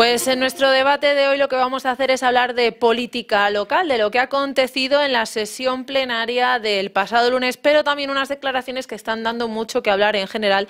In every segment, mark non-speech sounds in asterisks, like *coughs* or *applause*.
Pues en nuestro debate de hoy lo que vamos a hacer es hablar de política local, de lo que ha acontecido en la sesión plenaria del pasado lunes, pero también unas declaraciones que están dando mucho que hablar en general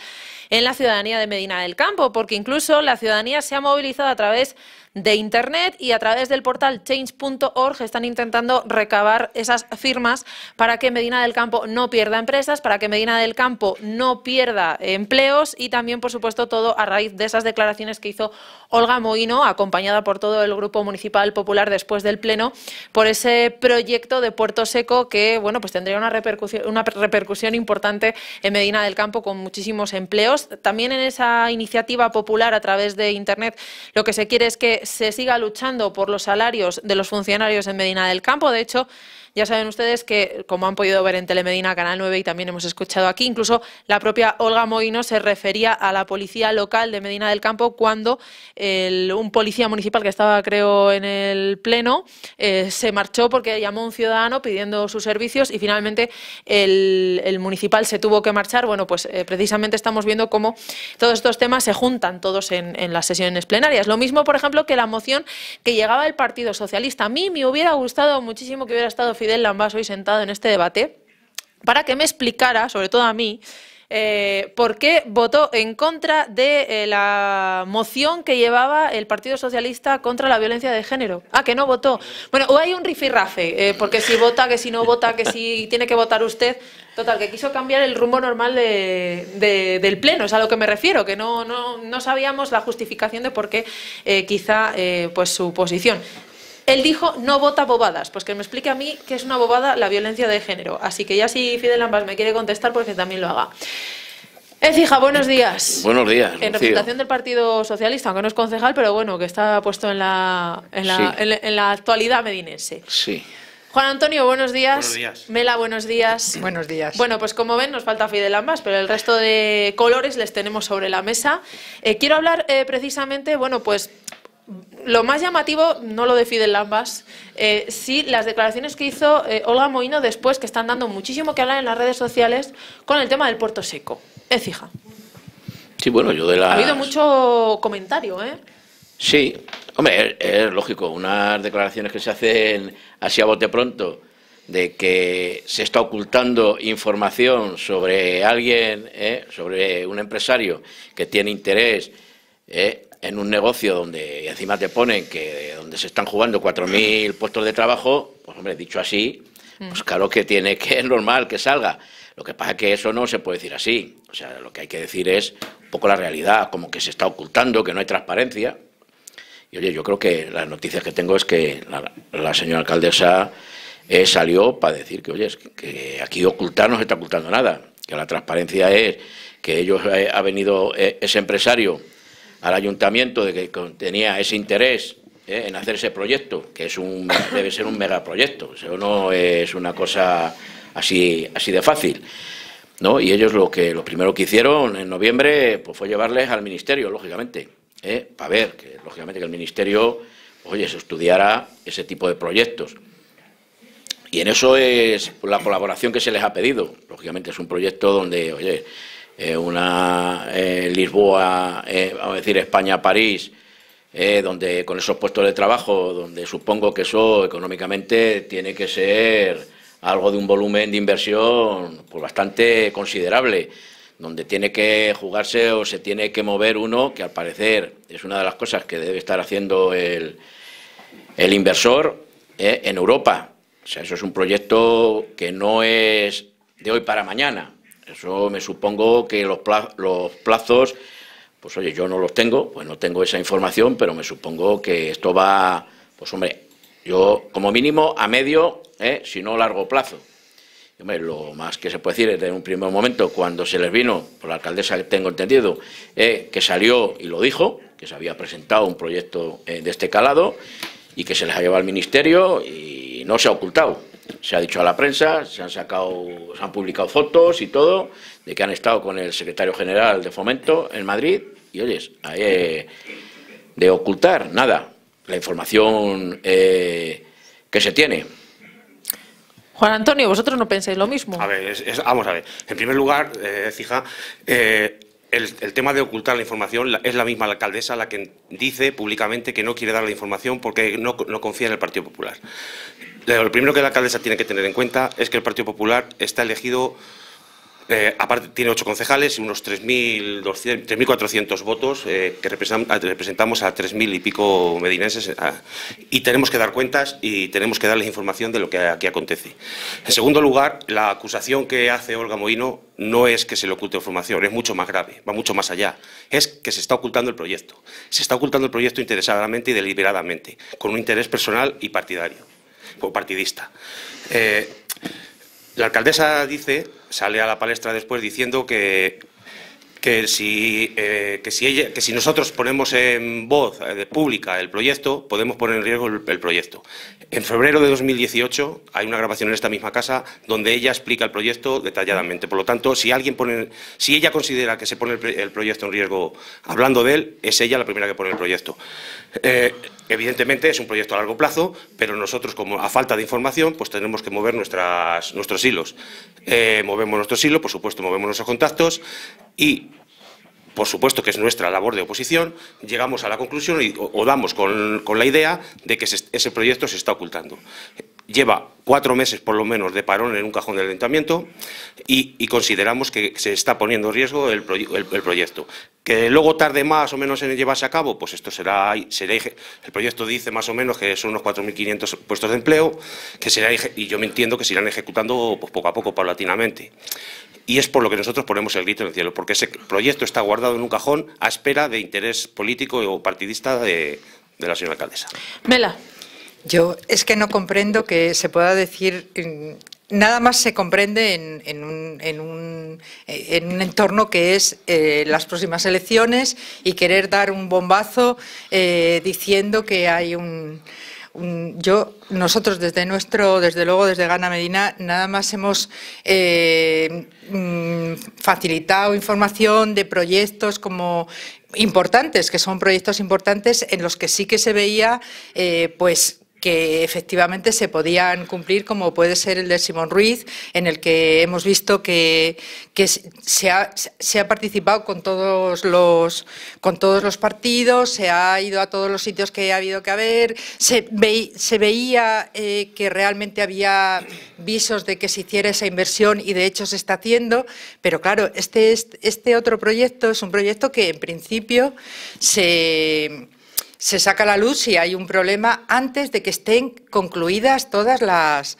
en la ciudadanía de Medina del Campo, porque incluso la ciudadanía se ha movilizado a través de Internet y a través del portal change.org están intentando recabar esas firmas para que Medina del Campo no pierda empresas, para que Medina del Campo no pierda empleos y también, por supuesto, todo a raíz de esas declaraciones que hizo Olga Moino, acompañada por todo el Grupo Municipal Popular después del Pleno, por ese proyecto de Puerto Seco que bueno, pues tendría una repercusión, una repercusión importante en Medina del Campo con muchísimos empleos. También en esa iniciativa popular a través de Internet lo que se quiere es que se siga luchando por los salarios de los funcionarios en Medina del Campo. De hecho, ya saben ustedes que, como han podido ver en Telemedina, Canal 9 y también hemos escuchado aquí, incluso la propia Olga Moino se refería a la policía local de Medina del Campo cuando un policía municipal que estaba, creo, en el Pleno eh, se marchó porque llamó a un ciudadano pidiendo sus servicios y finalmente el, municipal se tuvo que marchar. Bueno, pues eh, precisamente estamos viendo cómo todos estos temas se juntan todos en, las sesiones plenarias. Lo mismo, por ejemplo, que la moción que llegaba el Partido Socialista. A mí me hubiera gustado muchísimo que hubiera estado Fidel Lambas, hoy sentado en este debate para que me explicara, sobre todo a mí, eh, por qué votó en contra de eh, la moción que llevaba el Partido Socialista contra la violencia de género. Ah, que no votó. Bueno, o hay un rifirrafe, eh, porque si vota, que si no vota, que si tiene que votar usted. Total, que quiso cambiar el rumbo normal del Pleno, es a lo que me refiero, que no, no sabíamos la justificación de por qué quizá pues su posición. Él dijo, no vota bobadas. Pues que me explique a mí qué es una bobada la violencia de género. Así que ya si Fidel Ambas me quiere contestar, pues que también lo haga. Ecija, buenos días. Buenos días. En representación del Partido Socialista, aunque no es concejal, pero bueno, que está puesto en la, en la, actualidad medinense. Sí. Juan Antonio, buenos días. Buenos días. Mela, buenos días. *clears throat* Buenos días. Bueno, pues como ven, nos falta Fidel Ambas, pero el resto de colores les tenemos sobre la mesa. Eh, quiero hablar eh, precisamente, bueno, pues lo más llamativo no lo defienden ambas, eh, sí las declaraciones que hizo eh, Olga Moino después, que están dando muchísimo que hablar en las redes sociales con el tema del puerto seco. Eh, fija. Sí, bueno, yo de la. Ha habido mucho comentario, ¿eh? Sí, hombre, es, lógico. Unas declaraciones que se hacen así a bote pronto de que se está ocultando información sobre alguien, ¿eh? sobre un empresario que tiene interés en un negocio donde encima te ponen que donde se están jugando 4.000 puestos de trabajo, pues hombre, dicho así, pues mm. claro que tiene que es normal que salga. Lo que pasa es que eso no se puede decir así. O sea, lo que hay que decir es un poco la realidad, como que se está ocultando, que no hay transparencia. Y oye, yo creo que las noticias que tengo es que la, señora alcaldesa eh, salió para decir que, oye, es que, aquí ocultar no se está ocultando nada, que la transparencia es que ellos eh, ha venido eh, ese empresario al ayuntamiento de que tenía ese interés eh, en hacer ese proyecto, que es un, debe ser un megaproyecto, eso no es una cosa así, así de fácil. ¿no? Y ellos lo, que, lo primero que hicieron en noviembre pues, fue llevarles al ministerio, lógicamente, ¿eh? para ver, que, lógicamente, que el ministerio, oye, se estudiara ese tipo de proyectos. Y en eso es la colaboración que se les ha pedido. Lógicamente es un proyecto donde, oye, eh, una eh, Lisboa, eh, vamos a decir España-París, donde con esos puestos de trabajo, donde supongo que eso económicamente tiene que ser algo de un volumen de inversión pues bastante considerable, donde tiene que jugarse o se tiene que mover uno, que al parecer es una de las cosas que debe estar haciendo el, el inversor en Europa. O sea, eso es un proyecto que no es de hoy para mañana. Eso me supongo que los, plazos, pues oye, yo no los tengo, pues no tengo esa información, pero me supongo que esto va, pues hombre, yo como mínimo a medio, ¿eh? si no largo plazo. lo más que se puede decir es de un primer momento, cuando se les vino, por la alcaldesa que tengo entendido, ¿eh? que salió y lo dijo, que se había presentado un proyecto eh, de este calado y que se les ha llevado al ministerio y no se ha ocultado se ha dicho a la prensa, se han sacado, se han publicado fotos y todo, de que han estado con el secretario general de Fomento en Madrid, y oyes, eh, de ocultar nada, la información eh, que se tiene. Juan Antonio, vosotros no pensáis lo mismo. A ver, vamos a ver. En primer lugar, fija, eh, el, tema de ocultar la información es la misma alcaldesa la que dice públicamente que no quiere dar la información porque no confía en el Partido Popular. Lo primero que la alcaldesa tiene que tener en cuenta es que el Partido Popular está elegido, eh, aparte tiene ocho concejales y unos 3.400 votos eh, que representamos a 3.000 y pico medinenses eh, y tenemos que dar cuentas y tenemos que darles información de lo que aquí acontece. En segundo lugar, la acusación que hace Olga Moino no es que se le oculte información, es mucho más grave, va mucho más allá. Es que se está ocultando el proyecto. Se está ocultando el proyecto interesadamente y deliberadamente, con un interés personal y partidario partidista. Eh, la alcaldesa dice, sale a la palestra después diciendo que que si, eh, si, nosotros ponemos en voz eh, pública el proyecto, podemos poner en riesgo el, proyecto. En febrero de 2018 hay una grabación en esta misma casa donde ella explica el proyecto detalladamente. Por lo tanto, si, alguien pone, si ella considera que se pone el, proyecto en riesgo hablando de él, es ella la primera que pone el proyecto. Eh, evidentemente es un proyecto a largo plazo, pero nosotros, como a falta de información, pues tenemos que mover nuestras, nuestros hilos. movemos nuestros hilos, por supuesto, movemos nuestros contactos y por supuesto que es nuestra labor de oposición, llegamos a la conclusión y, o, damos con, la idea de que ese proyecto se está ocultando. Lleva cuatro meses por lo menos de parón en un cajón de alentamiento y, consideramos que se está poniendo en riesgo el, proyecto. Que luego tarde más o menos en llevarse a cabo, pues esto será, el proyecto dice más o menos que son unos 4.500 puestos de empleo, que será, y yo me entiendo que se irán ejecutando pues, poco a poco, paulatinamente. Y es por lo que nosotros ponemos el grito en el cielo, porque ese proyecto está guardado en un cajón a espera de interés político o partidista de, la señora alcaldesa. Mela. Yo es que no comprendo que se pueda decir mm, nada más se comprende en, eh, un, entorno que es eh, las próximas elecciones y querer dar un bombazo eh, diciendo que hay un yo, nosotros desde nuestro, desde luego desde Gana Medina, nada más hemos eh, mm, facilitado información de proyectos como importantes, que son proyectos importantes en los que sí que se veía, eh, pues, que efectivamente se podían cumplir, como puede ser el de Simón Ruiz, en el que hemos visto que, se, ha, participado con todos, los, con todos los partidos, se ha ido a todos los sitios que ha habido que haber, se, veía eh, que realmente había visos de que se hiciera esa inversión y de hecho se está haciendo, pero claro, este, este, este otro proyecto es un proyecto que en principio se se saca la luz si hay un problema antes de que estén concluidas todas las...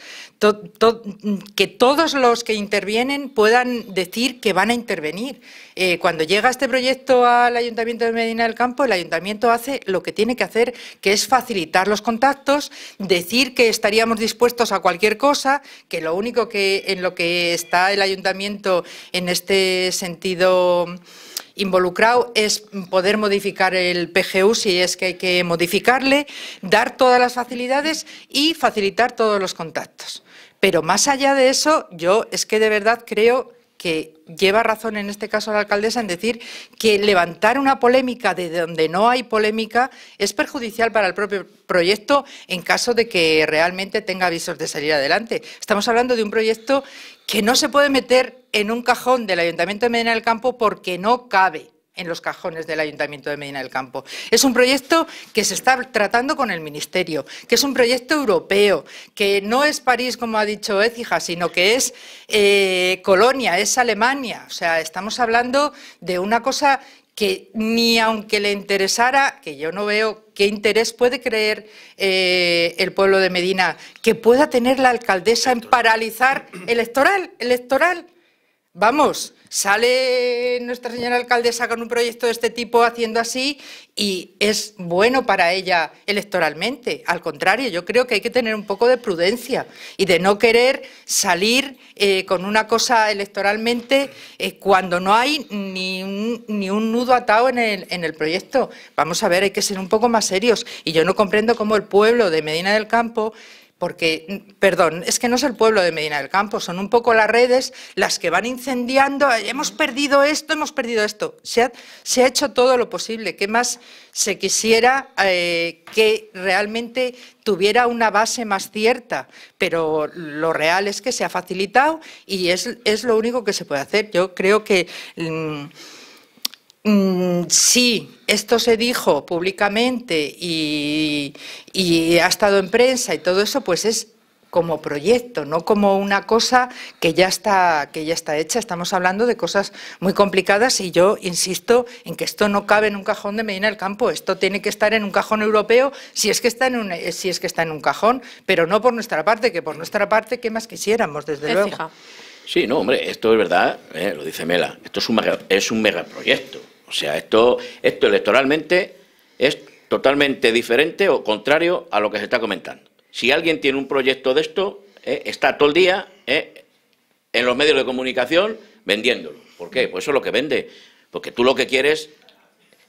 que todos los que intervienen puedan decir que van a intervenir. Eh, cuando llega este proyecto al Ayuntamiento de Medina del Campo, el Ayuntamiento hace lo que tiene que hacer, que es facilitar los contactos, decir que estaríamos dispuestos a cualquier cosa, que lo único que en lo que está el Ayuntamiento en este sentido involucrado es poder modificar el PGU si es que hay que modificarle, dar todas las facilidades y facilitar todos los contactos. Pero más allá de eso, yo es que de verdad creo que lleva razón en este caso la alcaldesa en decir que levantar una polémica de donde no hay polémica es perjudicial para el propio proyecto en caso de que realmente tenga avisos de salir adelante. Estamos hablando de un proyecto que no se puede meter en un cajón del Ayuntamiento de Medina del Campo porque no cabe en los cajones del Ayuntamiento de Medina del Campo. Es un proyecto que se está tratando con el Ministerio, que es un proyecto europeo, que no es París, como ha dicho Ecija, sino que es eh, Colonia, es Alemania. O sea, estamos hablando de una cosa que ni aunque le interesara, que yo no veo qué interés puede creer eh, el pueblo de Medina, que pueda tener la alcaldesa en paralizar electoral, electoral, Vamos, sale nuestra señora alcaldesa con un proyecto de este tipo haciendo así y es bueno para ella electoralmente. Al contrario, yo creo que hay que tener un poco de prudencia y de no querer salir eh, con una cosa electoralmente eh, cuando no hay ni un, ni un nudo atado en el, en el proyecto. Vamos a ver, hay que ser un poco más serios. Y yo no comprendo cómo el pueblo de Medina del Campo porque, perdón, es que no es el pueblo de Medina del Campo, son un poco las redes las que van incendiando, hemos perdido esto, hemos perdido esto. Se ha, hecho todo lo posible. ¿Qué más se quisiera eh, que realmente tuviera una base más cierta? Pero lo real es que se ha facilitado y es, lo único que se puede hacer. Yo creo que... Mm, Mm, sí, esto se dijo públicamente y, ha estado en prensa y todo eso, pues es como proyecto, no como una cosa que ya está que ya está hecha. Estamos hablando de cosas muy complicadas y yo insisto en que esto no cabe en un cajón de Medina del Campo. Esto tiene que estar en un cajón europeo, si es que está en un, si es que está en un cajón, pero no por nuestra parte, que por nuestra parte qué más quisiéramos desde luego. Sí, no, hombre, esto es verdad, eh, lo dice Mela. Esto es un es un megaproyecto. O sea, esto, esto electoralmente es totalmente diferente o contrario a lo que se está comentando. Si alguien tiene un proyecto de esto, eh, está todo el día eh, en los medios de comunicación vendiéndolo. ¿Por qué? Pues eso es lo que vende. Porque tú lo que quieres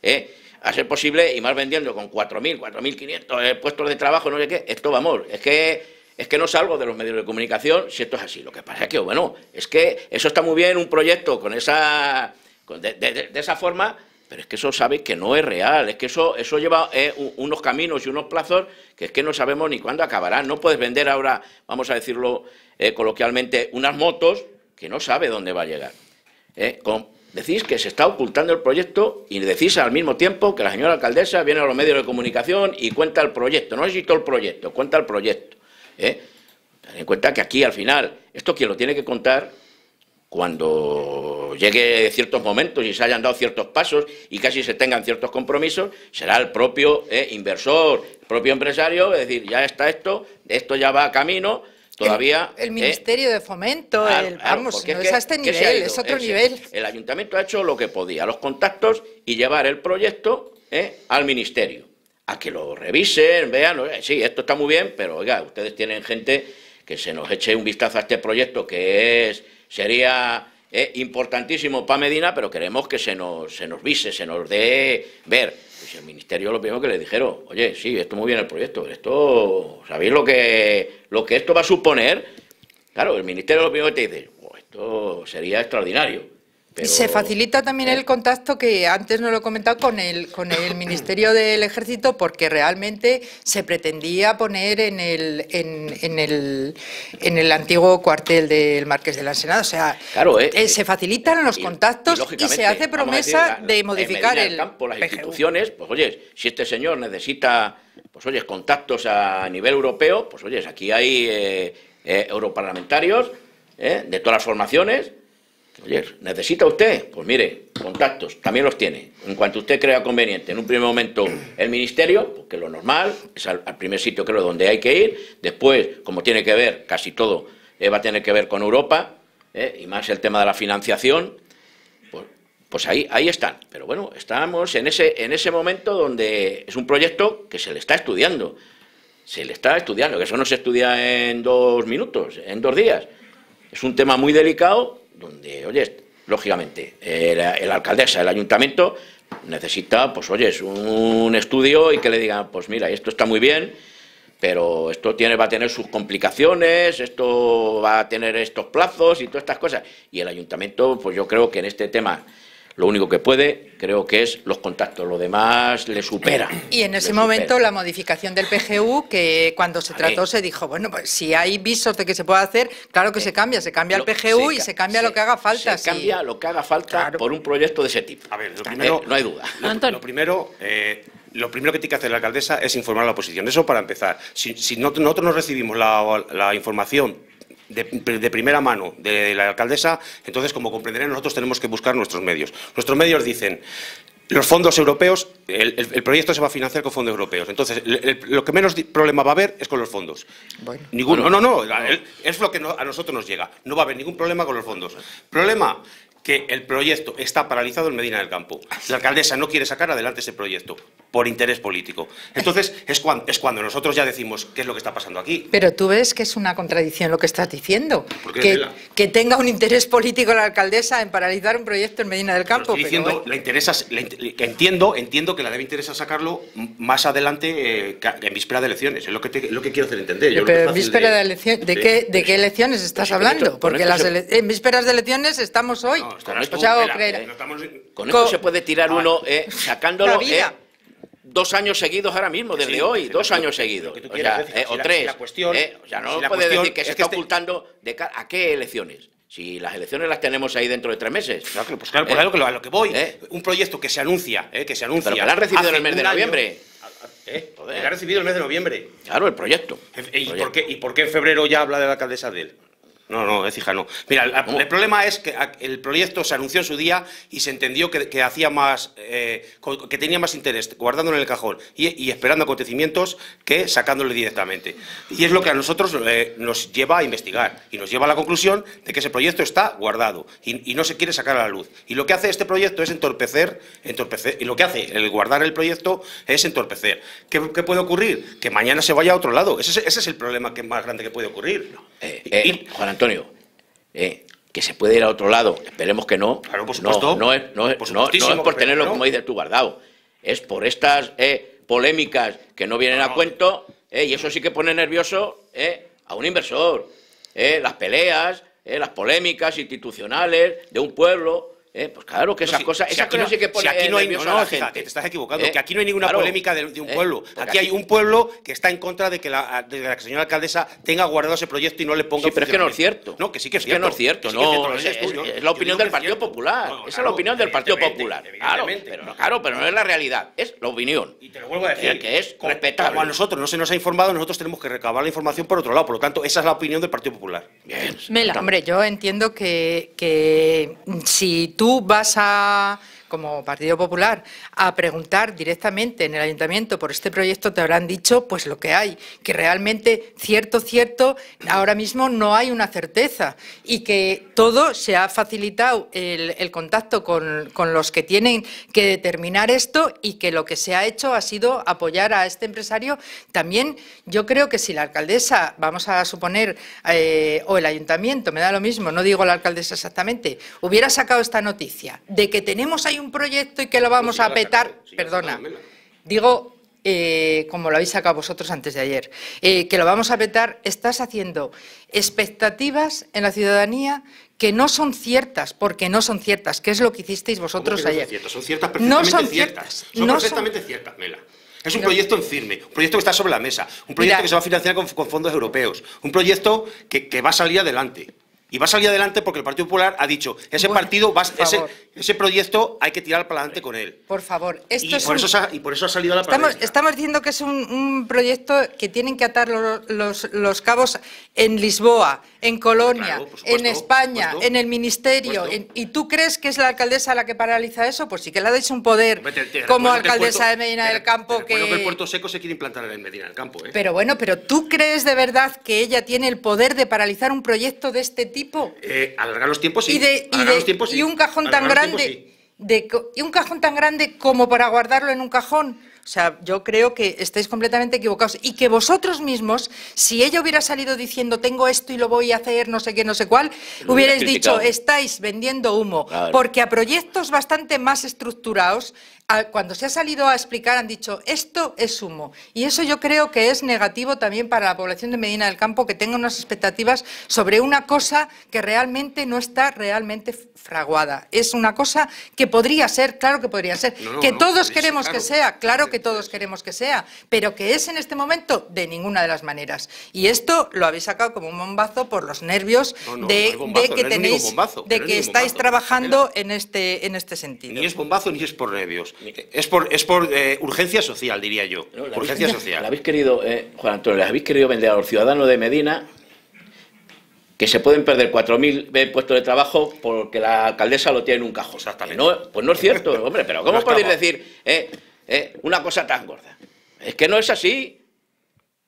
es eh, hacer posible y más vendiendo con 4.000, 4.500 puestos de trabajo, no sé qué. Esto, vamos, es que es que no salgo de los medios de comunicación si esto es así. Lo que pasa es que, bueno, es que eso está muy bien, un proyecto con esa de, esa forma, pero es que eso sabe que no es real, es que eso, eso lleva eh, unos caminos y unos plazos que es que no sabemos ni cuándo acabarán. No puedes vender ahora, vamos a decirlo eh, coloquialmente, unas motos que no sabe dónde va a llegar. Eh, decís que se está ocultando el proyecto y decís al mismo tiempo que la señora alcaldesa viene a los medios de comunicación y cuenta el proyecto. No necesito el proyecto, cuenta el proyecto. Ten en cuenta que aquí al final, esto quien lo tiene que contar cuando llegue ciertos momentos y se hayan dado ciertos pasos y casi se tengan ciertos compromisos, será el propio eh, inversor, el propio empresario, es decir, ya está esto, esto ya va a camino, todavía... El, eh, Ministerio de Fomento, el, vamos, no es, a este nivel, es otro nivel. El ayuntamiento ha hecho lo que podía, los contactos y llevar el proyecto eh, al Ministerio, a que lo revisen, vean, sí, esto está muy bien, pero oiga, ustedes tienen gente que se nos eche un vistazo a este proyecto que es sería eh, importantísimo para Medina, pero queremos que se nos, se nos vise, se nos dé ver. Pues el ministerio lo primero que le dijeron, oye, sí, esto muy bien el proyecto, esto, ¿sabéis lo que, lo que esto va a suponer? Claro, el ministerio lo primero que te dice, oh, esto sería extraordinario. Se facilita también eh, el contacto que antes no lo he comentado con el, con el *coughs* Ministerio del Ejército porque realmente se pretendía poner en el, en, el, en el antiguo cuartel del Marqués de la Ensenada. O sea, eh, eh, se facilitan los contactos y, se hace promesa de modificar el campo, las instituciones. Pues oye, si este señor necesita pues contactos a nivel europeo, pues oye, aquí hay eh, eh, europarlamentarios de todas las formaciones Oye, ¿necesita usted? Pues mire, contactos, también los tiene. En cuanto usted crea conveniente, en un primer momento el ministerio, porque pues lo normal es al, primer sitio creo donde hay que ir. Después, como tiene que ver, casi todo eh, va a tener que ver con Europa, eh, y más el tema de la financiación, pues, pues, ahí, ahí están. Pero bueno, estamos en ese, en ese momento donde es un proyecto que se le está estudiando. Se le está estudiando, que eso no se estudia en dos minutos, en dos días. Es un tema muy delicado donde, oye, lógicamente, el, alcaldesa, el ayuntamiento necesita, pues oye, un estudio y que le digan, pues mira, esto está muy bien, pero esto tiene, va a tener sus complicaciones, esto va a tener estos plazos y todas estas cosas. Y el ayuntamiento, pues yo creo que en este tema lo único que puede, creo que es los contactos, lo demás le supera. Y en ese momento la modificación del PGU, que cuando se trató se dijo, bueno, pues si hay visos de que se puede hacer, claro que eh, se cambia, se cambia el PGU y se cambia lo que haga falta. Se cambia lo que haga falta por un proyecto de ese tipo. A ver, lo eh, primero, no hay duda. Lo, primero, eh, lo primero que tiene que hacer la alcaldesa es informar a la oposición. Eso para empezar. Si, nosotros no recibimos la información de, primera mano de la alcaldesa, entonces, como comprenderé, nosotros tenemos que buscar nuestros medios. Nuestros medios dicen, los fondos europeos, el, proyecto se va a financiar con fondos europeos. Entonces, lo que menos problema va a haber es con los fondos. ninguno. No, no, no. es lo que a nosotros nos llega. No va a haber ningún problema con los fondos. Problema, que el proyecto está paralizado en Medina del Campo. La alcaldesa no quiere sacar adelante ese proyecto por interés político. Entonces, es cuando, es cuando nosotros ya decimos qué es lo que está pasando aquí. Pero tú ves que es una contradicción lo que estás diciendo. que, que tenga un interés político la alcaldesa en paralizar un proyecto en Medina del Campo. estoy diciendo, interesa, entiendo, entiendo que la debe interesar sacarlo más adelante eh, en víspera de elecciones. Es lo que, lo que quiero hacer entender. pero en víspera de, ¿de, qué, ¿de qué elecciones estás hablando? Porque las en vísperas de elecciones estamos hoy. Pues con esto se puede tirar ah. uno eh, sacándolo eh, dos años seguidos ahora mismo, desde hoy, dos años seguidos. O, sea, tres. no se puede decir que se está este ocultando a qué elecciones. Si las elecciones las tenemos ahí dentro de tres meses. Claro, claro, pues por eh, algo, a lo que voy. Un proyecto que se anuncia, que se anuncia. Pero que lo ha recibido en el mes de noviembre. recibido en el mes de noviembre. Claro, el proyecto. ¿Y, Por ¿Y por qué en febrero ya habla de la alcaldesa de él? No, no, hija, no. Mira, el, problema es que el proyecto se anunció en su día y se entendió que, hacía más, eh, que tenía más interés guardándolo en el cajón y, esperando acontecimientos que sacándolo directamente. Y es lo que a nosotros eh, nos lleva a investigar y nos lleva a la conclusión de que ese proyecto está guardado y, no se quiere sacar a la luz. Y lo que hace este proyecto es entorpecer, entorpecer y lo que hace el guardar el proyecto es entorpecer. ¿Qué, puede ocurrir? Que mañana se vaya a otro lado. Ese, es el problema que más grande que puede ocurrir. Eh, Antonio, eh, que se puede ir a otro lado, esperemos que no. por No, es, por tenerlo, como dices tú, guardado. Es por estas eh, polémicas que no vienen a cuento, eh, y eso sí que pone nervioso a un inversor. las peleas, las polémicas institucionales de un pueblo. Eh, pues claro que esas cosas, esas si sí que si aquí no hay, no, te estás equivocando, eh, que aquí no hay ninguna polémica de, un eh, pueblo. Pues aquí, hay un pueblo que está en contra de que, la, de la, señora alcaldesa tenga guardado ese proyecto y no le ponga. Sí, pero es que no es cierto. No, que sí que es, cierto. no es cierto, Es, la opinión del Partido Popular. Esa es la opinión del Partido Popular. Claro, pero, claro, pero no es la realidad, es la opinión. Y te lo vuelvo a eh, decir. Que es respetable. Como a nosotros no se nos ha informado, nosotros tenemos que recabar la información por otro lado. Por lo tanto, esa es la opinión del Partido Popular. Bien. Mela, hombre, yo entiendo que si tú vas a como Partido Popular a preguntar directamente en el ayuntamiento por este proyecto, te habrán dicho pues lo que hay, que realmente cierto, cierto, ahora mismo no hay una certeza y que todo se ha facilitado el, contacto con, los que tienen que determinar esto y que lo que se ha hecho ha sido apoyar a este empresario. También yo creo que si la alcaldesa, vamos a suponer, eh, o el ayuntamiento, me da lo mismo, no digo la alcaldesa exactamente, hubiera sacado esta noticia de que tenemos ahí un proyecto y que lo vamos pues a petar, perdona, digo, eh, como lo habéis sacado vosotros antes de ayer, eh, que lo vamos a petar, estás haciendo expectativas en la ciudadanía que no son ciertas, porque no son ciertas, que es lo que hicisteis vosotros ayer. no ayer. Son ciertas, son ciertas perfectamente no son ciertas. Son perfectamente ciertas, Mela. Es un proyecto en firme, un proyecto que está sobre la mesa, un proyecto que se va a financiar con, fondos europeos, un proyecto que va a salir adelante. Y va a salir adelante porque el Partido Popular ha dicho, ese partido, va, ese, ese, proyecto hay que tirar para adelante con él. Por favor. Esto y, es por eso ha, y por eso ha salido la estamos, Estamos diciendo que es un, proyecto que tienen que atar los, los, cabos en Lisboa, en Colonia, en España, en el Ministerio. ¿Y tú crees que es la alcaldesa la que paraliza eso? Pues sí que le dais un poder como alcaldesa de Medina del Campo. que... el Puerto Seco se quiere implantar en Medina del Campo. ¿eh? Pero bueno, pero ¿tú crees de verdad que ella tiene el poder de paralizar un proyecto de este tipo? tipo. Eh, alargar los tiempos, Y, de, y, de, los y un cajón tan grande. de, y un cajón tan grande como para guardarlo en un cajón o sea, yo creo que estáis completamente equivocados y que vosotros mismos, si ella hubiera salido diciendo tengo esto y lo voy a hacer, no sé qué, no sé cuál, hubierais dicho estáis vendiendo humo, porque a proyectos bastante más estructurados, cuando se ha salido a explicar han dicho esto es humo y eso yo creo que es negativo también para la población de Medina del Campo que tenga unas expectativas sobre una cosa que realmente no está realmente fraguada. Es una cosa que podría ser, claro que podría ser, que todos queremos que sea, claro que todos queremos que sea, pero que es en este momento de ninguna de las maneras. Y esto lo habéis sacado como un bombazo por los nervios de, que tenéis, de que estáis trabajando en este, en este sentido. Ni es bombazo ni es por nervios. Es por, es por eh, urgencia social, diría yo. urgencia habéis, social. Habéis querido, eh, Juan Antonio, ¿Le habéis querido vender a los ciudadanos de Medina que se pueden perder 4.000 eh, puestos de trabajo porque la alcaldesa lo tiene en un cajón. Exactamente. pues no es cierto, *laughs* hombre, pero ¿cómo podéis decir? Eh, una cosa tan gorda. Es que no es así.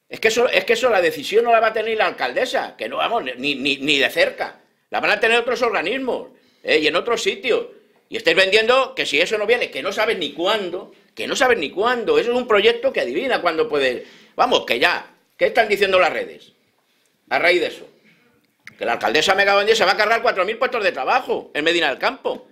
Es que, eso, es que eso la decisión no la va a tener la alcaldesa, que no vamos ni, ni, de cerca. La van a tener otros organismos eh, y en otros sitios. Y estáis vendiendo que si eso no viene, que no sabes ni cuándo, que no sabes ni cuándo. Eso es un proyecto que adivina cuándo puede. Vamos, que ya. ¿Qué están diciendo las redes? A raíz de eso. Que la alcaldesa y se va a cargar 4.000 puestos de trabajo en Medina del Campo.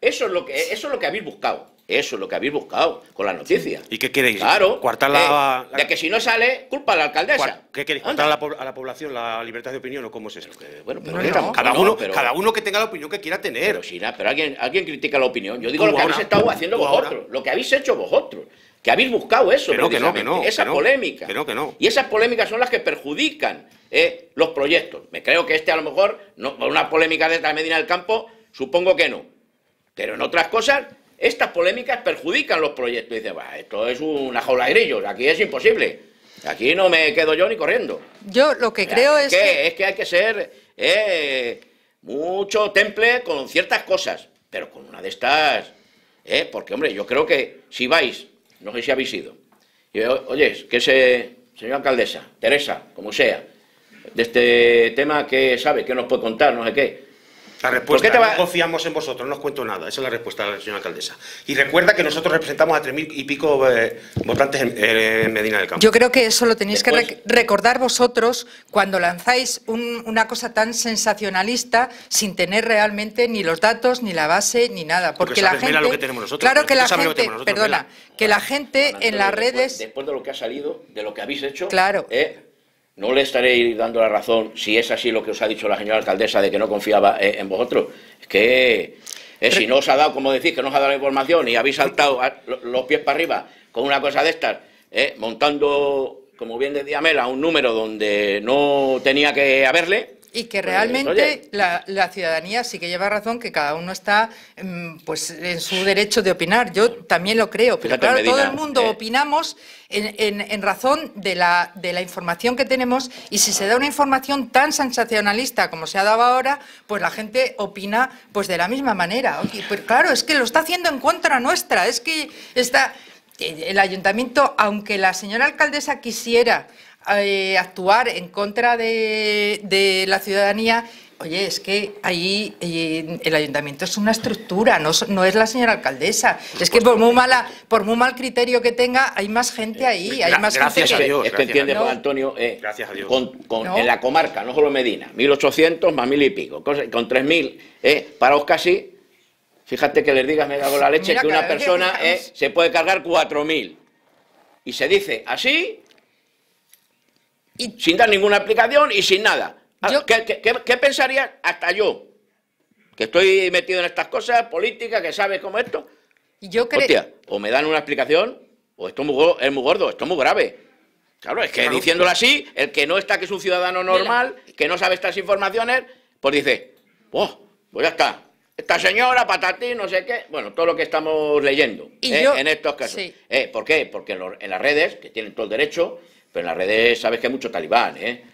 Eso es lo que, eso es lo que habéis buscado. Eso es lo que habéis buscado con la noticia. ¿Y qué queréis? Claro. Cuartar la, eh, que si no sale, culpa a la alcaldesa. ¿Qué queréis? ¿Cuartar a la, población la libertad de opinión o cómo es eso? bueno, pero Cada, uno, cada uno que tenga la opinión que quiera tener. Pero, si pero alguien, alguien critica la opinión. Yo digo lo que habéis estado haciendo vosotros. Lo que habéis hecho vosotros. Que habéis buscado eso, pero que no, no, esa polémica. Que que no. Y esas polémicas son las que perjudican eh, los proyectos. Me creo que este a lo mejor, no, una polémica de esta Medina del Campo, supongo que no. Pero en otras cosas estas polémicas perjudican los proyectos. Y dice, esto es una jaula de grillos, aquí es imposible. Aquí no me quedo yo ni corriendo. Yo lo que creo es, que, Es que hay que ser eh, mucho temple con ciertas cosas, pero con una de estas... Eh, porque, hombre, yo creo que si vais, no sé si habéis ido, y, oye, que se, señora alcaldesa, Teresa, como sea, de este tema que sabe, que nos puede contar, no sé qué, la respuesta, confiamos en vosotros, no os cuento nada. Esa es la respuesta de la señora alcaldesa. Y recuerda que nosotros representamos a tres mil y pico eh, votantes en, Medina del Campo. Yo creo que eso lo tenéis que recordar vosotros cuando lanzáis una cosa tan sensacionalista sin tener realmente ni los datos, ni la base, ni nada. Porque, la gente... Lo que tenemos claro que la gente... perdona, que la gente en las redes... Después de lo que ha salido, de lo que habéis hecho... Claro. Eh, no le estaréis dando la razón si es así lo que os ha dicho la señora alcaldesa de que no confiaba eh, en vosotros. Es que eh, si no os ha dado, como decís, que no os ha dado la información y habéis saltado ah, los pies para arriba con una cosa de estas, eh, montando, como bien decía Mela, un número donde no tenía que haberle, y que pues, realmente la, ciudadanía sí que lleva razón que cada uno está mm, pues en su derecho de opinar. Yo también lo creo, pero claro, todo el mundo eh. opinamos en, razón de la, información que tenemos y si se da una información tan sensacionalista como se ha dado ahora, pues la gente opina pues de la misma manera. Pues claro, es que lo está haciendo en contra nuestra, es que está el ayuntamiento, aunque la señora alcaldesa quisiera eh, actuar en contra de, la ciudadanía Oye, es que ahí eh, el ayuntamiento es una estructura, no, es la señora alcaldesa. Es que por muy mal criterio que tenga, hay más gente eh, ahí, hay más gente Es que entiende, Juan Antonio, en la comarca, no solo Medina, 1.800 más 1.000 y pico, con 3.000 eh, paraos casi, fíjate que les digas, me hago la leche, que una persona se puede cargar 4.000. Y se dice, así, y sin dar ninguna explicación y sin nada. Ah, ¿Qué, qué, pensaría hasta yo? Que estoy metido en estas cosas políticas, que sabes cómo esto. Yo creo. O me dan una explicación, o esto es muy, gordo, es muy gordo, esto es muy grave. Claro, es que diciéndolo así, el que no está, que es un ciudadano normal, que no sabe estas informaciones, pues dice, oh, pues ya está. Esta señora, patatín, no sé qué. Bueno, todo lo que estamos leyendo ¿Y ¿eh? en estos casos. ¿Eh? ¿Por qué? Porque en las redes, que tienen todo el derecho, pero en las redes sabes que hay mucho talibán, ¿eh?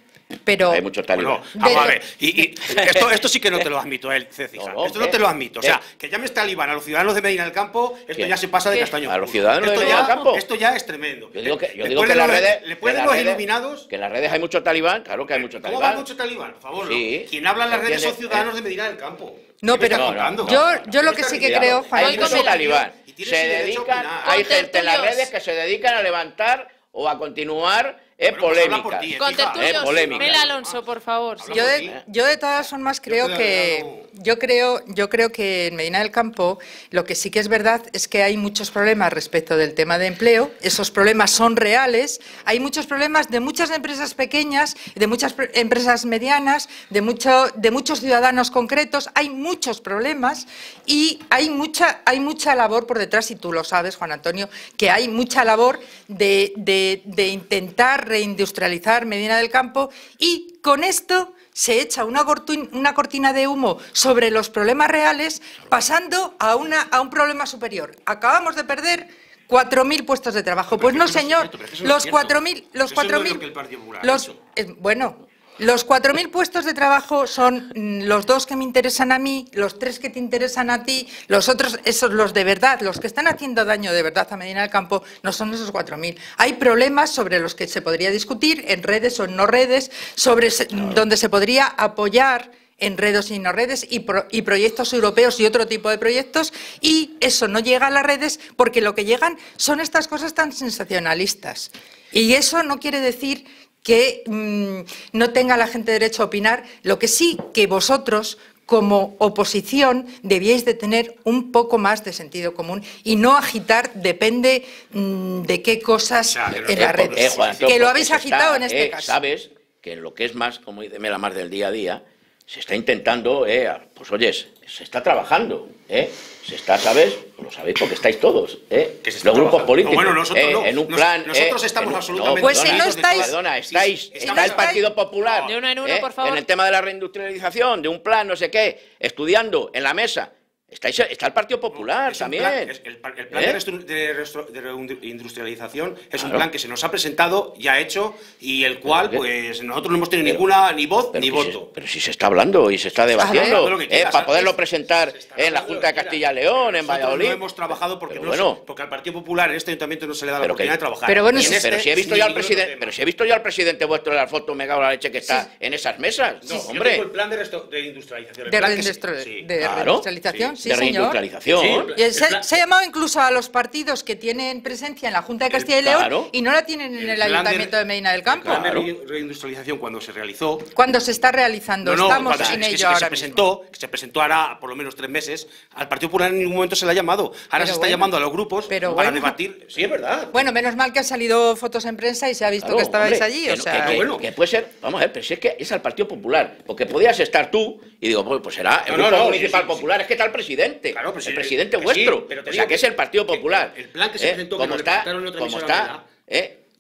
Pero. Hay mucho talibán. Bueno, a ver. *laughs* esto, sí que no te lo admito, él, eh, esto no ¿eh? te lo admito. O sea, ¿Eh? que llames talibán a los ciudadanos de Medina del Campo, esto ya se pasa de castaño. A los ciudadanos de Medina del Campo. Esto ya es tremendo. Yo digo que, yo digo que en las redes. ¿Le pueden los eliminados? iluminados? Que en las redes hay mucho talibán, claro que hay mucho talibán. ¿Cómo va mucho talibán? Por favor. Sí, Quien habla en las redes son ciudadanos de Medina del Campo. No, pero yo, yo lo que sí que creo, Juan, hay mucho talibán. Se dedican, hay gente en las redes que se dedican a levantar o a continuar es pues polémica. Pues polémica. Mel Alonso, por favor. Yo, de, yo de, todas formas creo que yo creo yo creo que en Medina del Campo lo que sí que es verdad es que hay muchos problemas respecto del tema de empleo. Esos problemas son reales. Hay muchos problemas de muchas empresas pequeñas, de muchas empresas medianas, de mucho de muchos ciudadanos concretos. Hay muchos problemas y hay mucha hay mucha labor por detrás y tú lo sabes, Juan Antonio, que hay mucha labor de, de, de intentar reindustrializar Medina del Campo y con esto se echa una, cortina de humo sobre los problemas reales pasando a, una, a un problema superior. Acabamos de perder 4.000 puestos de trabajo. pues no, señor. los 4.000... Los los, eh, bueno, los 4.000 puestos de trabajo son mm, los dos que me interesan a mí, los tres que te interesan a ti, los otros, esos, los de verdad, los que están haciendo daño de verdad a Medina del Campo, no son esos 4.000. Hay problemas sobre los que se podría discutir, en redes o en no redes, sobre donde se podría apoyar en redes y no redes y proyectos europeos y otro tipo de proyectos y eso no llega a las redes porque lo que llegan son estas cosas tan sensacionalistas. Y eso no quiere decir que mm, no tenga la gente derecho a opinar, lo que sí que vosotros como oposición debíais de tener un poco más de sentido común y no agitar depende mm, de qué cosas en las redes. que lo habéis agitado en este eh, caso. Sabes que lo que es más, como dice la más del día a día, se está intentando, eh, pues oyes, se está trabajando, eh, se está, ¿sabes? Lo sabéis porque estáis todos, eh, los grupos políticos, bueno, nosotros eh, en un plan, nosotros eh, estamos absolutamente, pues perdona, estáis, está el Partido Popular, en eh, en el tema de la reindustrialización, de un plan, no sé qué, estudiando en la mesa Está, el Partido Popular también. el, plan ¿Eh? de, reindustrialización es un plan que se nos ha presentado, ya hecho, y el cual, pues, nosotros no hemos tenido ninguna ni voz ni voto. pero si se está hablando y se está debatiendo, ¿eh? para ¿eh? poderlo presentar en la Junta de Castilla y León, en Valladolid. No hemos trabajado porque, no, porque al Partido Popular en este ayuntamiento no se le da la oportunidad de trabajar. Pero bueno, este pero si he visto ya al presidente, pero si he visto ya al presidente vuestro en la foto, me la leche que está en esas mesas. No, sí, hombre. el plan de, industrialización. De reindustrialización sí, de reindustrialización. se, ha llamado incluso a los partidos que tienen presencia en la Junta de eh, Castilla y León y no la tienen en el, Ayuntamiento de, Medina del Campo. La reindustrialización cuando se realizó. Cuando se está realizando, estamos sin ello ahora se presentó, Que se presentó ahora por lo menos tres meses, al Partido Popular en ningún momento se le ha llamado. Ahora se está llamando a los grupos para debatir. Sí, es verdad. Bueno, menos mal que han salido fotos en prensa y se ha visto que estabais allí. o sea, que, bueno. que, puede ser, vamos a ver, pero si es que es al Partido Popular, porque podías estar tú y digo, pues será el Grupo Municipal Popular, es que tal presidente presidente. el presidente vuestro. o sea, que es el Partido Popular. El, plan que se ¿eh? presentó como está, ¿eh? como está,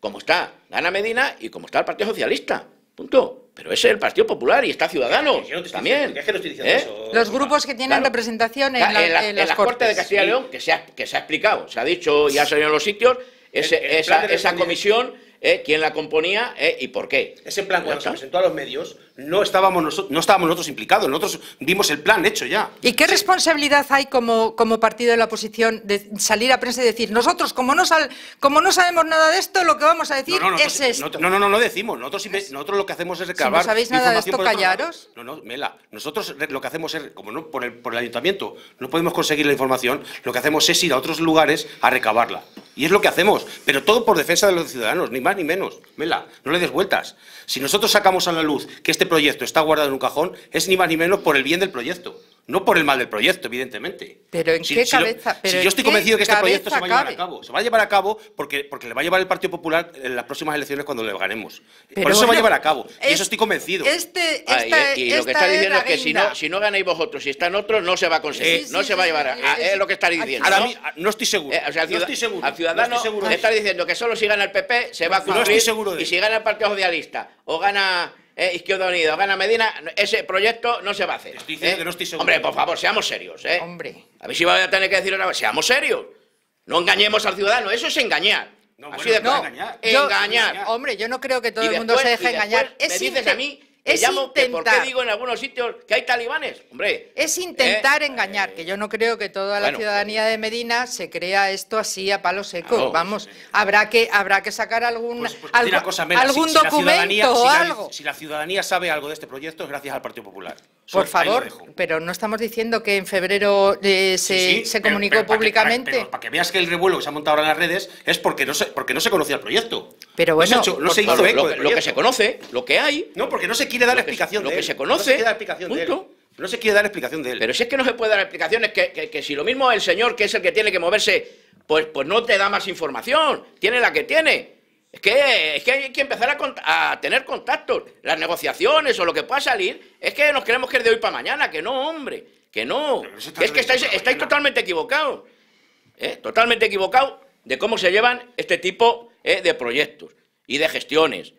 como está Gana Medina y como está el Partido Socialista. Punto. Pero es el Partido Popular y está Ciudadanos también. los grupos que tienen representación en, la, en, de Castilla y León, que se, ha, que se ha explicado, se ha dicho y ha salido en los sitios, esa comisión ¿Eh? quién la componía ¿Eh? y por qué. Ese plan, cuando se presentó a los medios, no estábamos, nosotros, no estábamos nosotros implicados, nosotros vimos el plan hecho ya. ¿Y qué responsabilidad hay como, partido de la oposición de salir a prensa y decir, nosotros, como no, sabemos nada de esto, lo que vamos a decir es esto? No, no, no, no decimos, nosotros, lo que hacemos es recabar. Si no sabéis nada de esto, callaros. No, no, Mela, nosotros lo que hacemos es, como no por el, por el ayuntamiento no podemos conseguir la información, lo que hacemos es ir a otros lugares a recabarla. Y es lo que hacemos, pero todo por defensa de los ciudadanos, ni más ni menos. Mela, no le des vueltas. Si nosotros sacamos a la luz que este proyecto está guardado en un cajón, es ni más ni menos por el bien del proyecto. No por el mal del proyecto, evidentemente. Pero en qué cabeza. si yo estoy convencido que este proyecto se va a llevar a cabo. Se va a llevar a cabo porque, porque le va a llevar el Partido Popular en las próximas elecciones cuando le ganemos. Pero por eso se va a llevar a cabo. y eso estoy convencido. Este, eh, y, lo que está diciendo es que si no, si no ganáis vosotros, si están otros, no se va a conseguir. no se va a llevar a. cabo. es lo que está diciendo. Ahora, ¿no? no estoy seguro. Eh, no estoy seguro. Al ciudadano le está diciendo que solo si gana el PP se va a cumplir. No estoy seguro de y si gana el Partido Socialista o gana eh, Izquierda Unida, Gana Medina, ese proyecto no se va a hacer. ¿eh? Hombre, por favor, seamos serios, ¿eh? Hombre. A ver si voy a tener que decir una seamos serios. No engañemos al ciudadano, eso es engañar. engañar. Hombre, yo no creo que todo el mundo se deje engañar. Me dices a mí es intentar, digo en algunos sitios que hay talibanes? Hombre. Es ¿eh? intentar engañar, eh, que yo no creo que toda la ciudadanía eh, de Medina se crea esto así a palo seco. Vamos, habrá que habrá que sacar algún algún documento o algo. la, si la ciudadanía sabe algo de este proyecto es gracias al Partido Popular. Por favor, pero no estamos diciendo que en febrero se, comunicó públicamente. Para que, veas que el revuelo que se ha montado ahora en las redes es porque no se, porque no se conocía el proyecto. Pero bueno, no se, hizo lo, que se conoce, lo que hay. No, porque no se quiere dar explicación explicación lo que se conoce. No se quiere dar explicación de él. Pero si es que no se puede dar explicaciones, es que, que si lo mismo el señor, que es el que tiene que moverse, pues, pues no te da más información, tiene la que tiene. Es que, es que hay que empezar a, tener contacto Las negociaciones o lo que pueda salir, es que nos queremos que es de hoy para mañana, que no, hombre, que no. es que estáis, estáis totalmente equivocados, ¿eh? totalmente equivocados de cómo se llevan este tipo ¿eh? de proyectos y de gestiones.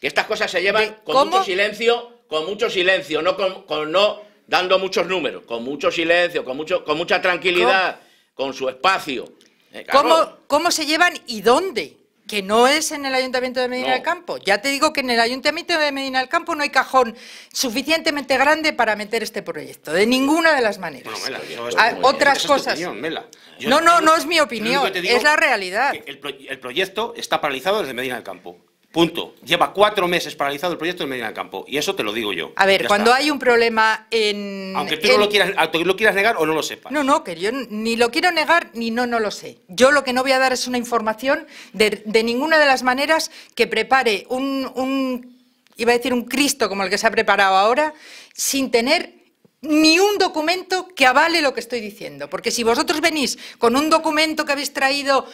Que estas cosas se llevan con mucho silencio, con mucho silencio, no con, no dando muchos números, con mucho silencio, con mucho, con mucha tranquilidad, con su espacio. Eh, ¿Cómo, ¿Cómo se llevan y dónde? que no es en el Ayuntamiento de Medina del Campo. Ya te digo que en el Ayuntamiento de Medina del Campo no hay cajón suficientemente grande para meter este proyecto, de ninguna de las maneras. No, otras cosas. no, no, no es mi opinión, es la realidad. el, proyecto está paralizado desde Medina del Campo. Punto. Lleva cuatro meses paralizado el proyecto de Medina del Campo. Y eso te lo digo yo. A ver, cuando hay un problema en. Aunque tú No lo quieras, quieras negar o no lo sepas. No, no, que yo ni lo quiero negar ni no, no lo sé. Yo lo que no voy a dar es una información de, ninguna de las maneras que prepare un, un. iba a decir un Cristo como el que se ha preparado ahora, sin tener ni un documento que avale lo que estoy diciendo. Porque si vosotros venís con un documento que habéis traído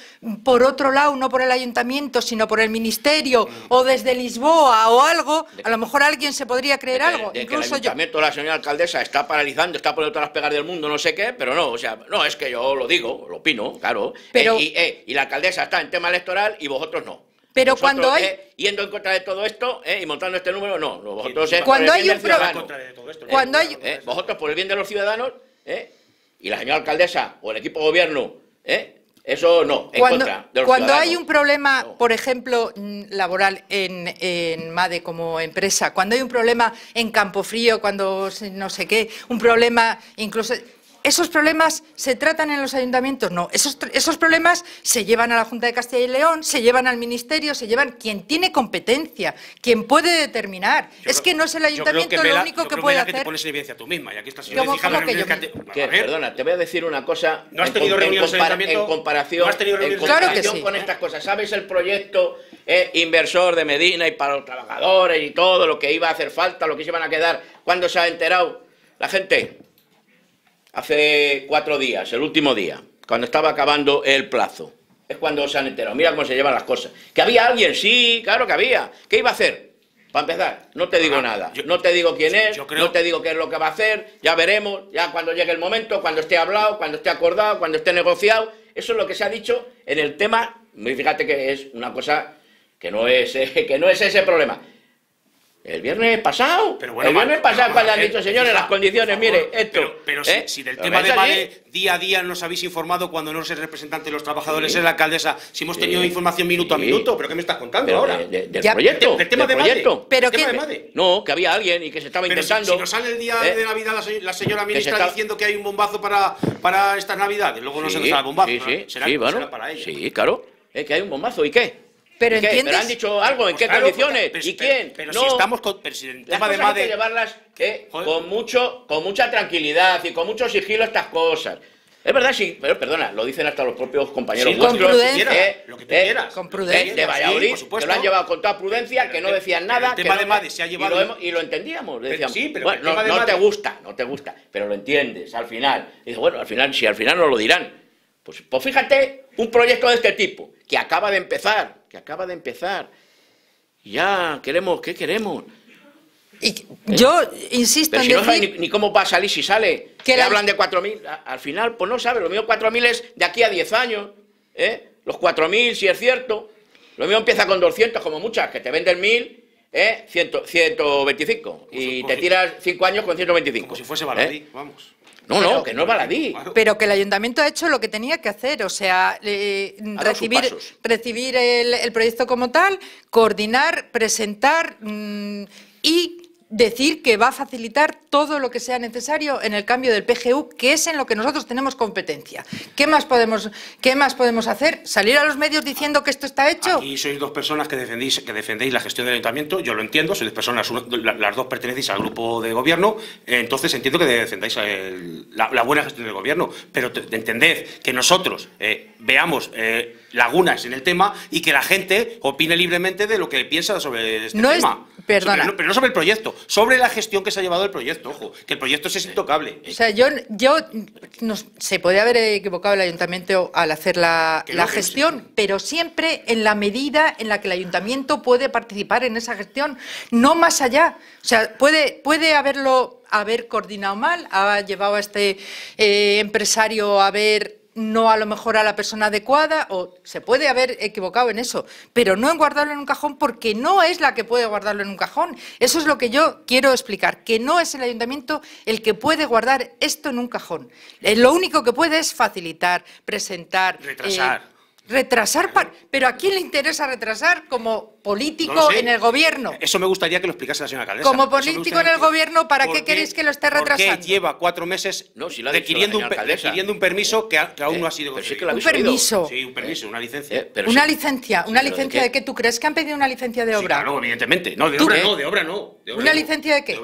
por otro lado, no por el ayuntamiento, sino por el ministerio mm. o desde Lisboa o algo, a lo mejor alguien se podría creer algo. Incluso yo. el ayuntamiento, la señora alcaldesa, está paralizando, está poniendo todas las pegas del mundo, no sé qué, pero no, o sea, no, es que yo lo digo, lo opino, claro. Pero... Eh, eh, y la alcaldesa está en tema electoral y vosotros no. Pero cuando hay... Eh, yendo en contra de todo esto eh, y montando este número, no. vosotros cuando hay un todo esto, cuando hay... Vosotros, por el bien de los ciudadanos, eh, y la señora alcaldesa o el equipo gobierno, eso no, en cuando, contra de los Cuando hay un problema, por ejemplo, mm, laboral en, en, MADE como empresa, cuando hay un problema en Campofrío, cuando no sé qué, un problema incluso... ¿Esos problemas se tratan en los ayuntamientos? No, esos, problemas se llevan a la Junta de Castilla y León, se llevan al Ministerio, se llevan quien tiene competencia, quien puede determinar. es que no es el ayuntamiento lo único que puede hacer. Que te pones evidencia tú misma, y aquí estás Perdona, te voy a decir una cosa. ¿No has tenido en, comparación, con estas cosas? ¿Sabes el proyecto eh, inversor de Medina y para los trabajadores y todo lo que iba a hacer falta, lo que se iban a quedar? cuando se ha enterado la gente? hace cuatro días, el último día, cuando estaba acabando el plazo. Es cuando se han enterado. Mira cómo se llevan las cosas. ¿Que había alguien? Sí, claro que había. ¿Qué iba a hacer? Para empezar, no te digo ah, nada. no te digo quién es, no te digo qué es lo que va a hacer. Ya veremos, ya cuando llegue el momento, cuando esté hablado, cuando esté acordado, cuando esté negociado. Eso es lo que se ha dicho en el tema. Fíjate que es una cosa que no es, *laughs* que no es ese problema. El viernes pasado. Pero bueno, el viernes pasado, cuando han eh, dicho, señores, las condiciones, mire, esto. Pero, ¿eh? si, del tema de Madre día a día nos habéis informado cuando no es representante de los trabajadores, en es la alcaldesa, si hemos tenido información minuto a minuto, ¿pero qué me estás contando ahora? del proyecto. del tema de proyecto. ¿Pero No, que había alguien y que se estaba interesando. Si, nos sale el día ¿eh? de Navidad la, señora ministra diciendo que hay un bombazo para, para estas Navidades, luego no se nos da el bombazo. Sí, ¿Será, para Sí, claro. Es que hay un bombazo, ¿y qué? Pero, han dicho algo? ¿En pues qué condiciones? ¿Y quién? Pero, si estamos con tema de Madre... Hay que llevarlas ¿eh? con, mucho, con mucha tranquilidad y con mucho sigilo estas cosas. Es verdad, sí, pero perdona, lo dicen hasta los propios compañeros Con prudencia, ¿Eh? lo que tú quieras. ¿Eh? con prudencia. de Valladolid, lo han llevado con toda prudencia, que no decían nada. El tema de Madre se ha llevado. Y lo, entendíamos. sí, pero no, te gusta, no te gusta, pero lo entiendes al final. Y bueno, al final, si al final no lo dirán. Pues, pues fíjate, un proyecto de este tipo, que acaba de empezar, que acaba de empezar. Ya, queremos, ¿qué queremos? Y eh, yo insisto Pero en si decir... no sé ni, ni, cómo va a salir si sale. Que hablan de 4.000. Al final, pues no sabe. Lo mío 4.000 es de aquí a 10 años. ¿eh? Los 4.000, si es cierto. Lo mío empieza con 200, como muchas, que te venden 1.000, ¿eh? 125. y te tiras 5 años con 125. Como si fuese baladí, ¿eh? vamos. No, no, que no es baladí. Pero que el ayuntamiento ha hecho lo que tenía que hacer, o sea, eh, recibir, el, proyecto como tal, coordinar, presentar mm, y decir que va a facilitar todo lo que sea necesario en el cambio del PGU, que es en lo que nosotros tenemos competencia. ¿Qué más podemos, qué más podemos hacer? ¿Salir a los medios diciendo que esto está hecho? Y sois dos personas que defendéis, que defendéis la gestión del ayuntamiento, yo lo entiendo, sois dos personas, las dos pertenecéis al grupo de gobierno, entonces entiendo que defendáis la, buena gestión del gobierno, pero entended que nosotros eh, veamos... Eh, lagunas en el tema y que la gente opine libremente de lo que piensa sobre este tema pero no sobre el proyecto, sobre la gestión que se ha llevado el proyecto, ojo, que el proyecto es intocable. O sea, yo, se podría haber equivocado el ayuntamiento al hacer la, gestión, pero siempre en la medida en la que el ayuntamiento puede participar en esa gestión, no más allá. O sea, puede, puede haberlo haber coordinado mal, ha llevado a este eh, empresario a haber no a lo mejor a la persona adecuada, o se puede haber equivocado en eso, pero no en guardarlo en un cajón porque no es la que puede guardarlo en un cajón. Eso es lo que yo quiero explicar, que no es el ayuntamiento el que puede guardar esto en un cajón. Eh, lo único que puede es facilitar, presentar. Eh, retrasar. retrasar, pero ¿a quién le interesa retrasar? Como político en el gobierno. Eso me gustaría que lo explicase la señora alcaldesa. Como político en el gobierno, ¿para qué queréis que lo esté retrasando? Porque lleva cuatro meses requiriendo, un, permiso que, aún no ha eh, sido conseguido. ¿Un permiso? Sí, un permiso, una eh, eh, licencia. ¿Una licencia? ¿Una licencia de qué? ¿Tú crees que han pedido una licencia de obra? Sí, evidentemente. No, de obra no, de obra no. ¿Una licencia de qué?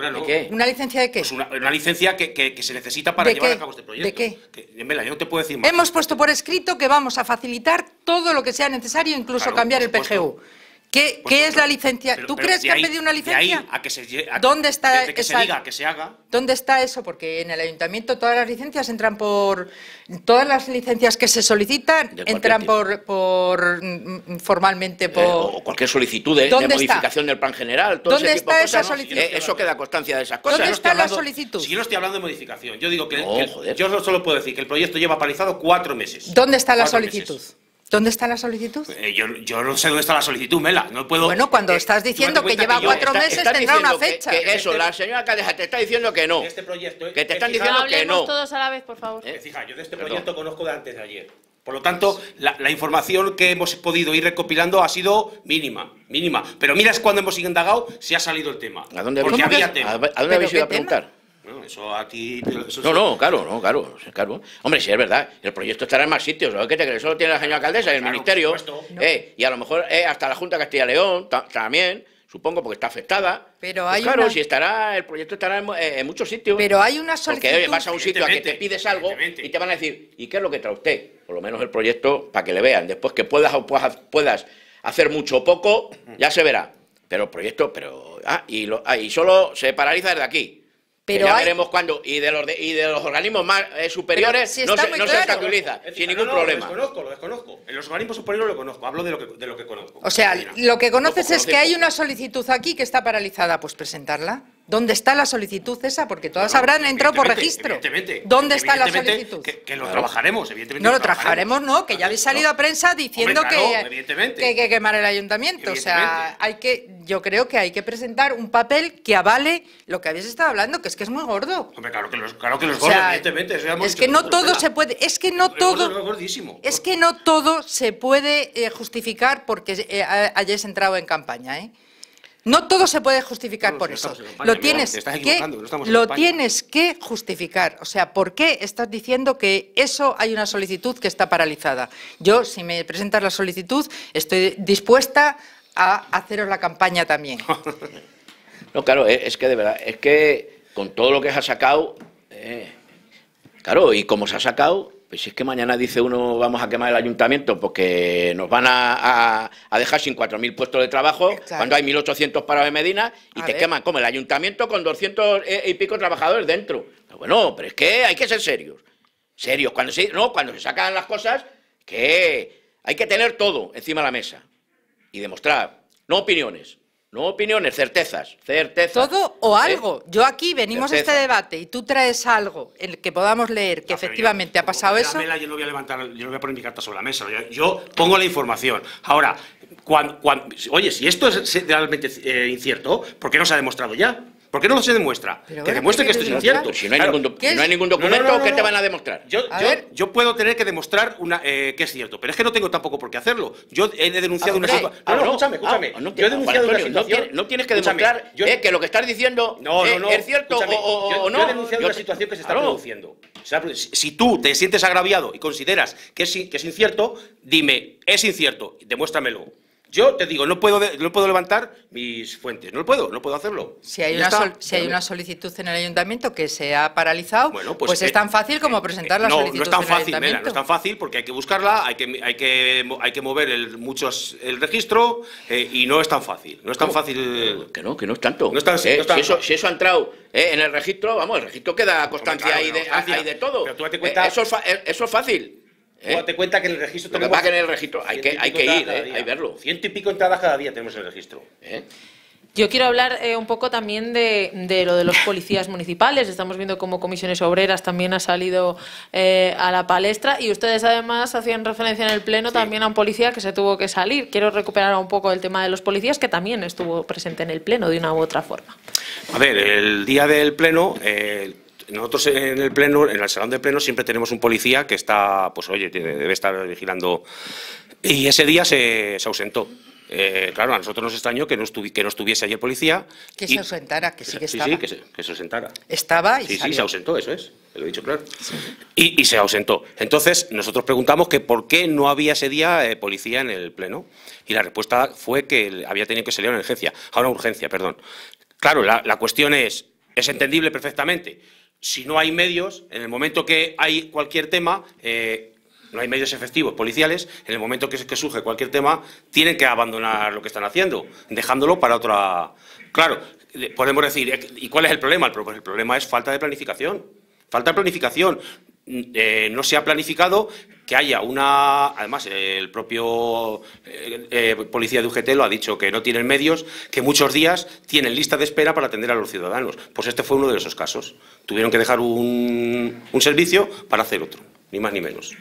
¿Una licencia de qué? Pues una, licencia que, se necesita para llevar a cabo este proyecto. ¿De qué? no te puedo decir más. Hemos puesto por escrito que vamos a facilitar todo lo que sea necesario, incluso cambiar el PGU. ¿Qué, pues es la licencia? ¿Tú crees que han ha pedido una licencia? De ahí a que se, ¿Dónde está diga que se haga. ¿Dónde está eso? Porque en el ayuntamiento todas las licencias entran por todas las licencias que se solicitan entran por, mm, formalmente eh, por o cualquier solicitud de, modificación del plan general. ¿Dónde está esa solicitud? Eh, eso queda constancia de esas cosas. ¿Dónde está la solicitud? Si yo no estoy hablando de modificación, yo digo que, solo puedo decir que el proyecto lleva paralizado cuatro meses. ¿Dónde está la solicitud? ¿Dónde está la solicitud? Eh, yo, no sé dónde está la solicitud, Mela. No puedo. Bueno, cuando estás diciendo que lleva cuatro meses tendrá una fecha. eso, la señora Cadeja te está diciendo que no. Este eh, que te están diciendo que no. todos a la vez, por favor. Eh, fija, yo de este proyecto conozco de antes de ayer. Por lo tanto, la, información que hemos podido ir recopilando ha sido mínima, mínima. Pero miras cuando hemos indagado si ha salido el tema. ¿A dónde, tema. ¿A dónde habéis ido a preguntar? no, no, claro, no, claro, claro. Hombre, si es verdad, el proyecto estará en más sitios. ¿Qué te crees? Solo tiene la señora alcaldesa y el ministerio. Eh, y a lo mejor eh, hasta la Junta de Castilla y León también supongo, porque está afectada. Pero pues hay claro, si estará, el proyecto estará en, eh, muchos sitios. Pero hay una solicitud. Porque vas a un sitio a que te pides algo y te van a decir, ¿y qué es lo que trae usted? Por lo menos el proyecto para que le vean. Después que puedas, puedas, puedas hacer mucho o poco, ya se verá. Pero el proyecto, pero. Ah, ah, y solo se paraliza desde aquí ya veremos cuándo. Y de los, de, y de los organismos más eh, superiores no, se, no sin ningún problema. Lo desconozco, lo desconozco. En los organismos superiores lo conozco, hablo de lo que, de lo que conozco. O sea, lo que conoces es que hay una solicitud aquí que está paralizada, pues presentarla. ¿Dónde está la solicitud esa? Porque todas habrán entrado por registro. Evidentemente, ¿Dónde está la solicitud? Que, lo trabajaremos, evidentemente. No lo trabajaremos, no, que ya habéis salido a prensa diciendo que, hay que, quemar el ayuntamiento. O sea, hay que, yo creo que hay que presentar un papel que avale lo que habéis estado hablando, que es que es muy gordo. Hombre, claro que los, claro que evidentemente. es que no todo se puede, es eh, que no todo. Es, es que no todo se puede justificar porque eh, hayáis entrado en campaña, ¿eh? No todo se puede justificar por eso. lo tienes, que, lo tienes que justificar. O sea, ¿por qué estás diciendo que eso hay una solicitud que está paralizada? Yo, si me presentas la solicitud, estoy dispuesta a haceros la campaña también. *laughs* no, claro, es, que de verdad, es que con todo lo que se ha sacado, eh, claro, y como se ha sacado, pues si es que mañana dice uno vamos a quemar el ayuntamiento porque nos van a, dejar sin 4.000 puestos de trabajo eh, cuando hay 1.800 parados en Medina y te queman como el ayuntamiento con 200 eh, y pico trabajadores dentro. Pues bueno, pero es que hay que ser serios. Serios. Cuando se, no, cuando se sacan las cosas, que hay que tener todo encima de la mesa y demostrar, no opiniones. No opiniones, certezas, Todo o ¿Eh? algo. Yo aquí venimos a este debate y tú traes algo en el que podamos leer que efectivamente ha pasado eso. yo no voy a levantar, yo voy a poner mi carta sobre la mesa. Yo, pongo la información. Ahora, oye, si esto es realmente eh, incierto, ¿por qué no se ha demostrado ya? ¿Por qué no se demuestra? que demuestre que esto es incierto. Si no hay, ningún, documento, que te van a demostrar? Yo, puedo tener que demostrar eh, que es cierto, pero es que no tengo tampoco por qué hacerlo. Yo he denunciado una ah, situación. Ah, no, escúchame, escúchame. Ah, yo he denunciado No tienes que demostrar eh, que lo que estás diciendo eh, es cierto o no. Yo he denunciado una situación que se está produciendo. Pues, si tú te sientes agraviado y consideras que es incierto, dime, es incierto, demuéstramelo. Yo te digo, no puedo, no puedo levantar mis fuentes, no lo puedo, no puedo hacerlo. Si hay, una, si hay una, solicitud en el ayuntamiento que se ha paralizado, pues, pues, es eh, tan fácil como eh, presentar eh, la no, solicitud. No es tan fácil, mira, no es tan fácil porque hay que buscarla, hay que, hay que, hay que mover el, muchos, el registro y no es tan fácil. No es tan fácil. Que no, que no es tanto. si, eso, si, ha entrado en el registro, vamos, el registro queda constancia ahí, de, todo. eso es fácil. ¿Eh? te cuenta que el registro tenemos... que en el registro hay que, hay que ir, ¿eh? verlo. Ciento y pico entradas cada día tenemos en el registro. ¿Eh? Yo quiero hablar un poco también de, lo de los policías municipales. Estamos viendo cómo comisiones obreras también ha salido a la palestra y ustedes además hacían referencia en el Pleno también a un policía que se tuvo que salir. Quiero recuperar un poco el tema de los policías que también estuvo presente en el Pleno de una u otra forma. A ver, el día del Pleno, nosotros en el pleno, en el salón de pleno siempre tenemos un policía que está, pues oye, debe estar vigilando. Y ese día se, ausentó. Eh, claro, a nosotros nos extrañó que no, que no estuviese allí el policía. Que se ausentara, que sí que estaba. Sí, sí, que se, ausentara. Estaba y sí, se ausentó, eso es, lo dicho claro. Y, se ausentó. Entonces, nosotros preguntamos que por qué no había ese día eh, policía en el pleno. Y la respuesta fue que había tenido que salir a una urgencia, Ahora urgencia, perdón. Claro, la cuestión es, es entendible perfectamente si no hay medios, en el momento que hay cualquier tema, eh, no hay medios efectivos policiales, en el momento que, que, surge cualquier tema, tienen que abandonar lo que están haciendo, dejándolo para otra... Claro, podemos decir, eh, ¿y cuál es el problema? Pues el problema es falta de planificación. Falta de planificación. Eh, no se ha planificado que haya una. Además, el propio eh, eh, policía de UGT lo ha dicho, que no tienen medios, que muchos días tienen lista de espera para atender a los ciudadanos. Pues este fue uno de esos casos. Tuvieron que dejar un servicio para hacer otro, ni más ni menos.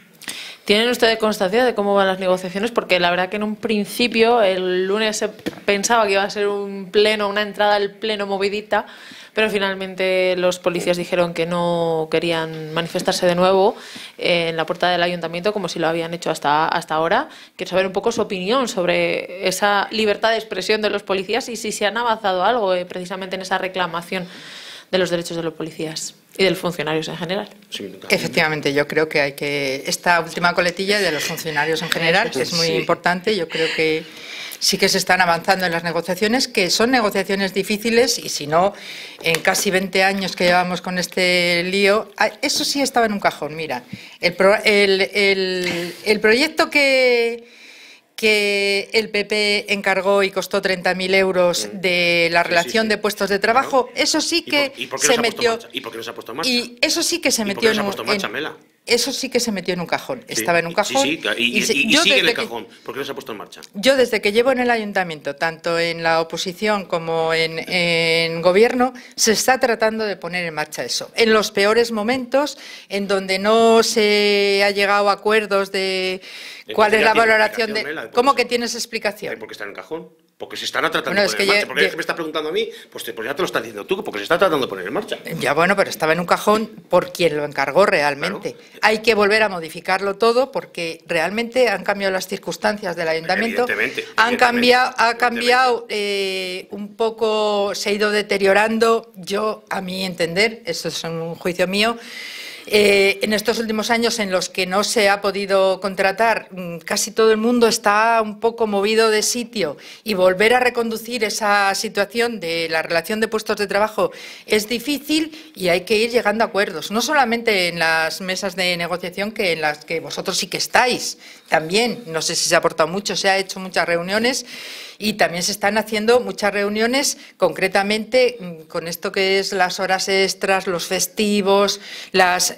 ¿Tienen ustedes constancia de cómo van las negociaciones? Porque la verdad que en un principio, el lunes se pensaba que iba a ser un pleno, una entrada al pleno movidita, pero finalmente los policías dijeron que no querían manifestarse de nuevo eh, en la puerta del ayuntamiento como si lo habían hecho hasta, hasta ahora. Quiero saber un poco su opinión sobre esa libertad de expresión de los policías y si se han avanzado algo eh, precisamente en esa reclamación de los derechos de los policías. Y del funcionarios en general. Efectivamente, yo creo que hay que. Esta última coletilla de los funcionarios en general es muy importante. Yo creo que sí que se están avanzando en las negociaciones, que son negociaciones difíciles y si no, en casi 20 años que llevamos con este lío, ah, eso sí estaba en un cajón. Mira, el proyecto que que el PP encargó y costó 30.000 euros mm. de la relación de puestos de trabajo, eso sí que se, metió... ¿Y por qué no ha puesto en marcha? Y eso sí que se metió en, marcha, en... Mela? eso sí que se metió en un cajón. Estaba en un cajón. Sí, sí, y, sigue en el cajón, porque no se ha puesto en marcha. Yo desde que llevo en el ayuntamiento, tanto en la oposición como en, gobierno, se está tratando de poner en marcha eso. En los peores momentos, en donde no se ha llegado a acuerdos de cuál es la valoración de... ¿Cómo que tienes explicación? Porque está en el cajón. Porque se están tratando de poner en marcha. Porque me está preguntando a mí, pues, pues, ya te lo está diciendo tú, porque se está tratando de poner en marcha. Ya bueno, pero estaba en un cajón por quien lo encargó realmente. Hay que volver a modificarlo todo porque realmente han cambiado las circunstancias del ayuntamiento. Han cambiado, ha cambiado eh, un poco, se ha ido deteriorando. Yo, a mi entender, eso es un juicio mío. Eh, en estos últimos años en los que no se ha podido contratar, mm, casi todo el mundo está un poco movido de sitio y volver a reconducir esa situación de la relación de puestos de trabajo es difícil y hay que ir llegando a acuerdos, no solamente en las mesas de negociación que en las que vosotros sí que estáis, también, no sé si se ha aportado mucho, se ha hecho muchas reuniones. Y también se están haciendo muchas reuniones, concretamente mm, con esto que es las horas extras, los festivos, las,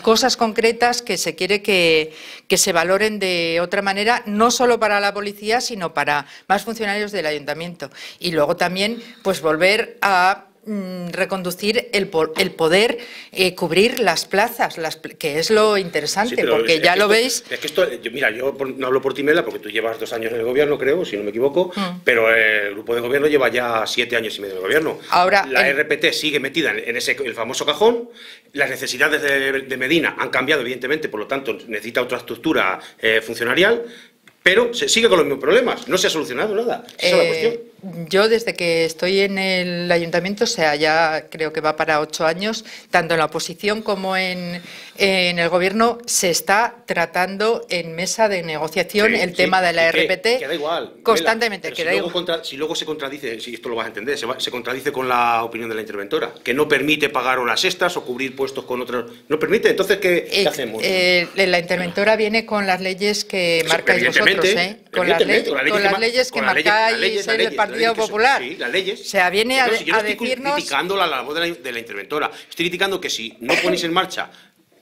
cosas concretas que se quiere que, que se valoren de otra manera, no solo para la policía, sino para más funcionarios del ayuntamiento. Y luego también, pues volver a Mm, reconducir el, el poder, eh, cubrir las plazas, las que es lo interesante, porque ya lo veis. que esto, mira, yo no hablo por Timela, porque tú llevas dos años en el gobierno, creo, si no me equivoco, mm. pero eh, el grupo de gobierno lleva ya siete años y medio en el gobierno. Ahora, la RPT sigue metida en ese el famoso cajón, las necesidades de, Medina han cambiado, evidentemente, por lo tanto necesita otra estructura eh, funcionarial, pero se sigue con los mismos problemas, no se ha solucionado nada. Esa es la eh, cuestión yo desde que estoy en el ayuntamiento, o sea, ya creo que va para ocho años, tanto en la oposición como en, en el gobierno, se está tratando en mesa de negociación el tema de la RPT. igual. Constantemente, si Luego se contradice, si esto lo vas a entender, se, contradice con la opinión de la interventora, que no permite pagar las extras o cubrir puestos con otros. No permite, entonces, ¿qué, eh, hacemos? Eh, la interventora viene con las leyes que marcáis vosotros, ¿eh? Con las, leyes que marcáis el Partido Popular. sí, las leyes. sea, viene a, estoy criticando la labor de la, interventora. Estoy criticando que si no ponéis en marcha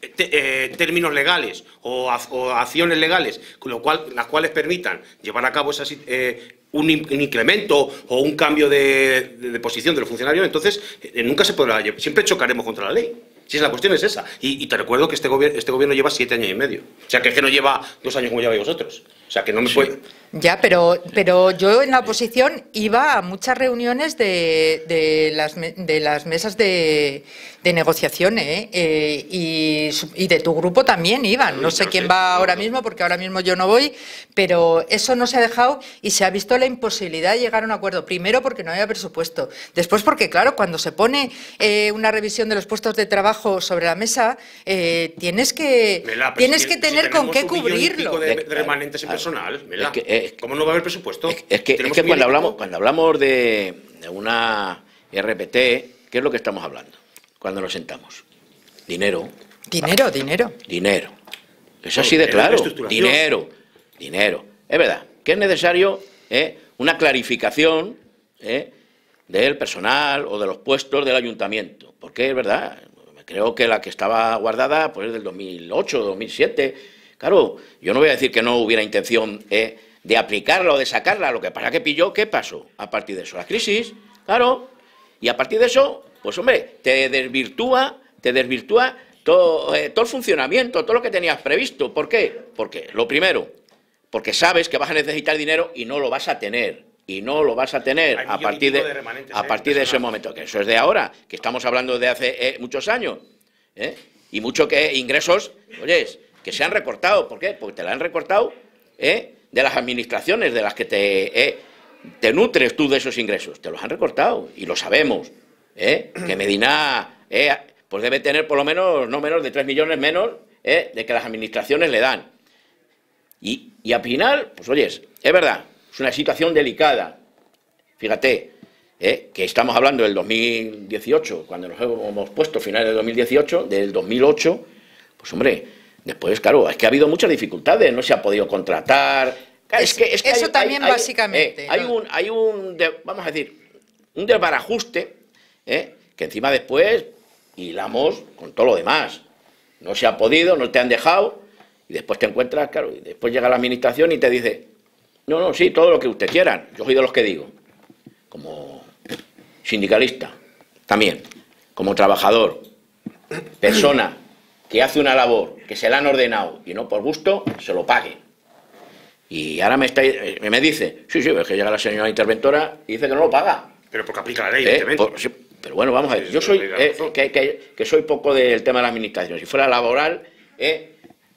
eh, eh, términos legales o, acciones legales, con lo cual, las cuales permitan llevar a cabo eh, un, incremento o un cambio de, posición de los funcionarios, entonces nunca se podrá. Siempre chocaremos contra la ley. Si es la cuestión es esa. Y, te recuerdo que este, gobierno este gobierno lleva siete años y medio. O sea que es que no lleva dos años como lleváis vosotros. O sea, que no me fue. Ya, pero, pero yo en la oposición iba a muchas reuniones de, de, las, de las mesas de, de negociación ¿eh? Eh, y, de tu grupo también iban. No sé quién va ahora mismo, porque ahora mismo yo no voy, pero eso no se ha dejado y se ha visto la imposibilidad de llegar a un acuerdo. Primero porque no había presupuesto. Después porque, claro, cuando se pone eh, una revisión de los puestos de trabajo sobre la mesa, tienes que, tienes que tener con qué cubrirlo. De, remanentes personal, ¿Cómo no va a haber presupuesto? Es, que, cuando, hablamos, cuando hablamos de, una RPT, ¿qué es lo que estamos hablando? Cuando nos sentamos. Dinero. Dinero, dinero. Dinero. Es así de claro. Dinero, dinero. Es verdad que es necesario ¿eh? una clarificación ¿eh? del personal o de los puestos del ayuntamiento. Porque es verdad, creo que la que estaba guardada pues, es del 2008, 2007 Claro, yo no voy a decir que no hubiera intención eh, de aplicarla o de sacarla, lo que pasa que pilló, ¿qué pasó? A partir de eso, la crisis, claro, y a partir de eso, pues hombre, te desvirtúa, te desvirtúa eh, todo, el funcionamiento, todo lo que tenías previsto. ¿Por qué? Porque, lo primero, porque sabes que vas a necesitar dinero y no lo vas a tener y no lo vas a tener a partir de, a ¿eh? partir de ese momento, que eso es de ahora, que estamos hablando de hace muchos años, y mucho que ingresos, oyes, que se han recortado. ¿Por qué? Porque te la han recortado ¿eh? de las administraciones de las que te, eh, te nutres tú de esos ingresos. Te los han recortado y lo sabemos. ¿eh? Que *clears throat* Medina pues debe tener por lo menos no menos de 3 millones menos de que las administraciones le dan. Y, y al final, pues oyes, es verdad, es una situación delicada. Fíjate, que estamos hablando del 2018, cuando nos hemos puesto finales del 2018, del 2008, pues hombre, Después, claro, es que ha habido muchas dificultades, no se ha podido contratar. es que, es que Eso también eh, básicamente. Hay, un, hay un vamos a decir, un desbarajuste ¿eh? que encima después hilamos con todo lo demás. No se ha podido, no te han dejado y después te encuentras, claro, y después llega la administración y te dice, no, no, sí, todo lo que usted quieran. Yo soy de los que digo, como sindicalista, también, como trabajador, persona que hace una labor que se la han ordenado y no por gusto, se lo pague. Y ahora me, está, eh, me dice, sí, sí, es que llega la señora interventora y dice que no lo paga. Pero porque aplica la ley, eh, evidentemente. pero bueno, vamos a ver, yo soy, eh, que, soy poco del tema de la administración. Si fuera laboral,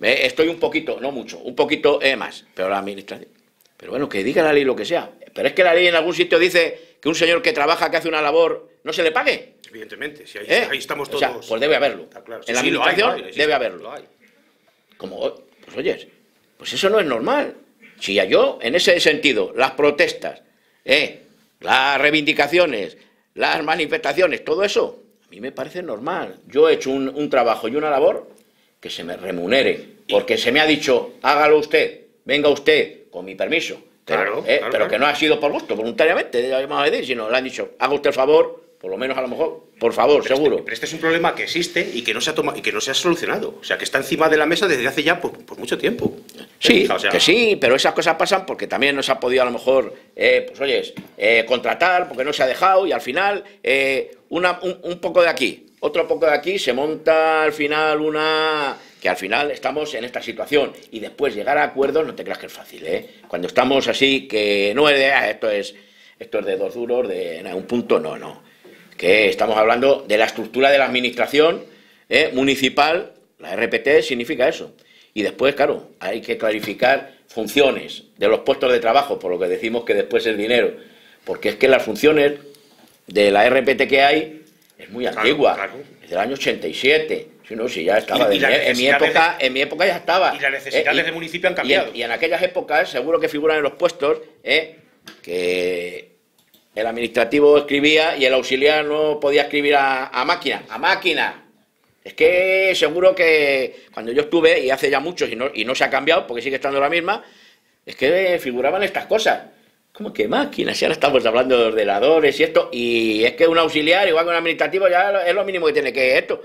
estoy un poquito, no mucho, un poquito más, pero la administración. Pero bueno, que diga la ley lo que sea. Pero es que la ley en algún sitio dice que un señor que trabaja, que hace una labor, no se le pague. Evidentemente, si ahí, eh, ahí estamos todos. pues debe haberlo. En la sí, administración debe haberlo. Como, pues oyes, pues eso no es normal. Si yo, en ese sentido, las protestas, eh, las reivindicaciones, las manifestaciones, todo eso, a mí me parece normal. Yo he hecho un, trabajo y una labor que se me remunere, porque se me ha dicho, hágalo usted, venga usted, con mi permiso. Pero, eh, pero que no ha sido por gusto, voluntariamente, sino le han dicho, haga usted el favor, por lo menos a lo mejor, por favor, este- seguro. pero este es un problema que existe y que no se ha tomado y que no se ha solucionado, o sea, que está encima de la mesa desde hace ya por, pues, pues mucho tiempo. Sí, que sí, pero esas cosas pasan porque también no se ha podido a lo mejor, eh, pues oyes, eh, contratar porque no se ha dejado y al final eh, una, un, poco de aquí, otro poco de aquí se monta al final una que al final estamos en esta situación y después llegar a acuerdos no te creas que es fácil, ¿eh? Cuando estamos así que no es de ah, esto es esto es de dos duros, de un punto, no, no que estamos hablando de la estructura de la administración eh, municipal, la RPT significa eso. Y después, claro, hay que clarificar funciones de los puestos de trabajo, por lo que decimos que después es dinero, porque es que las funciones de la RPT que hay es muy antigua, es del año 87. Si no, si ya estaba. en, mi época, en mi época ya estaba. Y las necesidades eh, del municipio han cambiado. Y en, aquellas épocas, seguro que figuran en los puestos eh, que el administrativo escribía y el auxiliar no podía escribir a, máquina, a máquina. Es que seguro que cuando yo estuve, y hace ya muchos, y no, se ha cambiado, porque sigue estando la misma, es que figuraban estas cosas. ¿Cómo que máquinas? Si ahora estamos hablando de ordenadores y esto, y es que un auxiliar, igual que un administrativo, ya es lo mínimo que tiene que esto.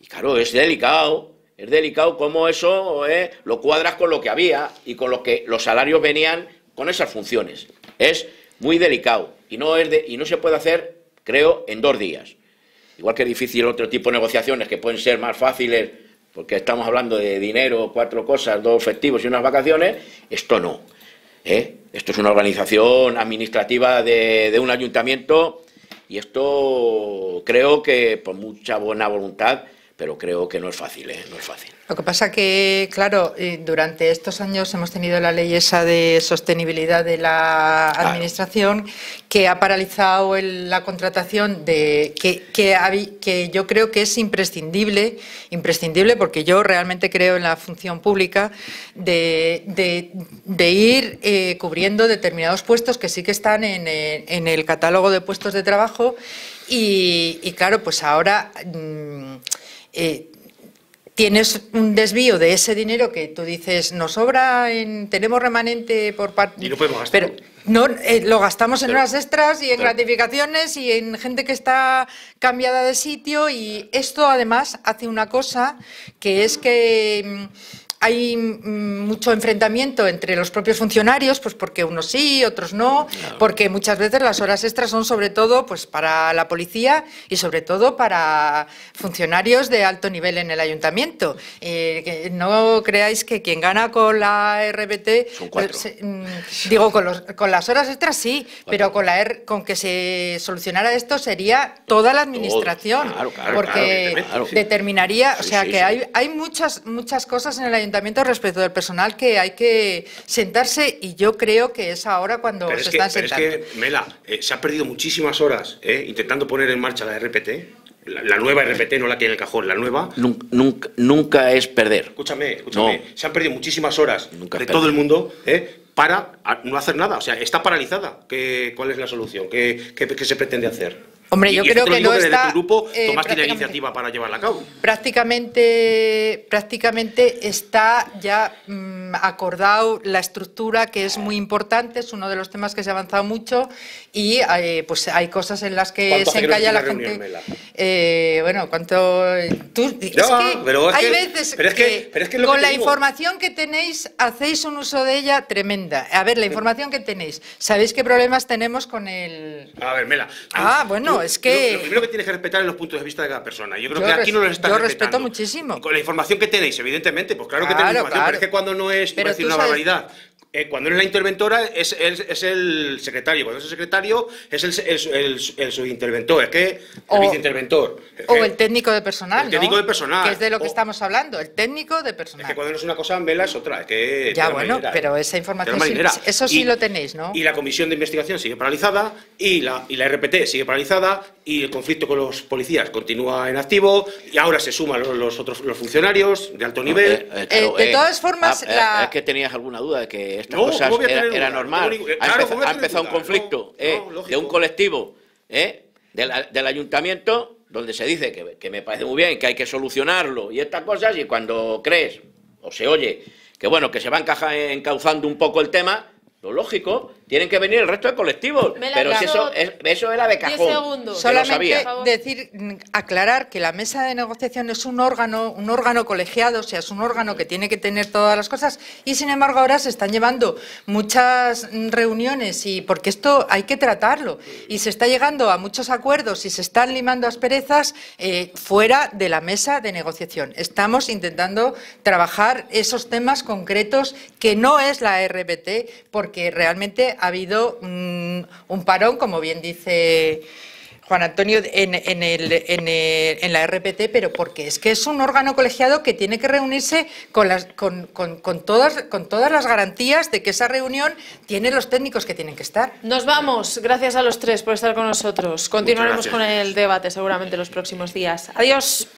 Y claro, es delicado, es delicado cómo eso eh, lo cuadras con lo que había y con lo que los salarios venían con esas funciones. Es muy delicado y no, es y no se puede hacer, creo, en dos días. Igual que es difícil otro tipo de negociaciones que pueden ser más fáciles, porque estamos hablando de dinero, cuatro cosas, dos efectivos y unas vacaciones, esto no. ¿eh? Esto es una organización administrativa de un ayuntamiento y esto creo que por mucha buena voluntad pero creo que no es fácil, ¿eh? no es fácil. Lo que pasa que, claro, eh, durante estos años hemos tenido la ley esa de sostenibilidad de la administración que ha paralizado la contratación de que, que, yo creo que es imprescindible, imprescindible porque yo realmente creo en la función pública de, ir eh, cubriendo determinados puestos que sí que están en, el catálogo de puestos de trabajo y, claro, pues ahora... Mm, eh, tienes un desvío de ese dinero que tú dices, nos sobra, en, tenemos remanente por parte... Y lo podemos gastar. Pero no, eh, lo gastamos en horas extras y en gratificaciones y en gente que está cambiada de sitio y esto además hace una cosa que es que mm, hay mm, mucho enfrentamiento entre los propios funcionarios, pues porque unos sí, otros no, porque muchas veces las horas extras son sobre todo pues para la policía y sobre todo para funcionarios de alto nivel en el ayuntamiento. Eh, no creáis que quien gana con la RBT, pues, eh, mm, digo con, las horas extras sí, pero con la con que se solucionara esto sería toda la oh, administración, porque determinaría, o sea que hay muchas muchas cosas en el respecto del personal que hay que sentarse y yo creo que es ahora cuando se es sentando. Es que, Mela, eh, se han perdido muchísimas horas eh, intentando poner en marcha la RPT. La, nueva RPT, no la que en el cajón, la nueva. Nunca, es perder. Escúchame, escúchame. Se han perdido muchísimas horas de todo el mundo eh, para no hacer nada. O sea, está paralizada. ¿Cuál es la solución? qué se pretende hacer? Hombre, yo creo que no está. Tu grupo eh, iniciativa para llevarla a cabo. Prácticamente, prácticamente está ya mm, acordado la estructura, que es muy importante, es uno de los temas que se ha avanzado mucho y eh, pues hay cosas en las que se encalla la gente. Eh, bueno, cuánto. Tú, no, que pero hay veces que, con la información que tenéis hacéis un uso de ella tremenda. A ver, la información que tenéis, sabéis qué problemas tenemos con el. A ver, Mela. Ah, bueno es que... Lo, primero que tienes que respetar es los puntos de vista de cada persona. Yo creo que aquí no lo está Yo respeto muchísimo. Con la información que tenéis, evidentemente, pues claro, que tenéis pero es que cuando no es, pero una barbaridad, eh, cuando es la interventora es, es, el secretario, cuando es el secretario es el, el, subinterventor, es que o, el viceinterventor. o eh. el técnico de personal. El técnico de personal. es de lo que estamos hablando, el técnico de personal. Es que cuando no es una cosa en vela es otra. Es que ya, bueno, pero esa información, eso sí lo tenéis, ¿no? Y la comisión de investigación sigue paralizada, y la, y la RPT sigue paralizada, y el conflicto con los policías continúa en activo, y ahora se suman los, otros los funcionarios de alto nivel. Eh, de todas formas, ah, la... es que tenías alguna duda de que estas cosas era, normal. Eh, ha, empezado, un conflicto eh, de un colectivo eh, del, ayuntamiento donde se dice que, me parece muy bien, que hay que solucionarlo y estas cosas, y cuando crees o se oye que bueno, que se va encauzando un poco el tema, lo lógico tienen que venir el resto de colectivos. Pero si eso, es, eso era de cajón. Solamente decir, aclarar que la mesa de negociación es un órgano, un órgano colegiado, o sea, es un órgano que tiene que tener todas las cosas y sin embargo ahora se están llevando muchas reuniones y porque esto hay que tratarlo y se está llegando a muchos acuerdos y se están limando asperezas eh, fuera de la mesa de negociación. Estamos intentando trabajar esos temas concretos que no es la RPT porque realmente ha habido mm, un parón, como bien dice Juan Antonio, en, la RPT, pero porque es que es un órgano colegiado que tiene que reunirse con todas las garantías de que esa reunión tiene los técnicos que tienen que estar. Nos vamos. Gracias a los tres por estar con nosotros. Continuaremos con el debate seguramente los próximos días. Adiós.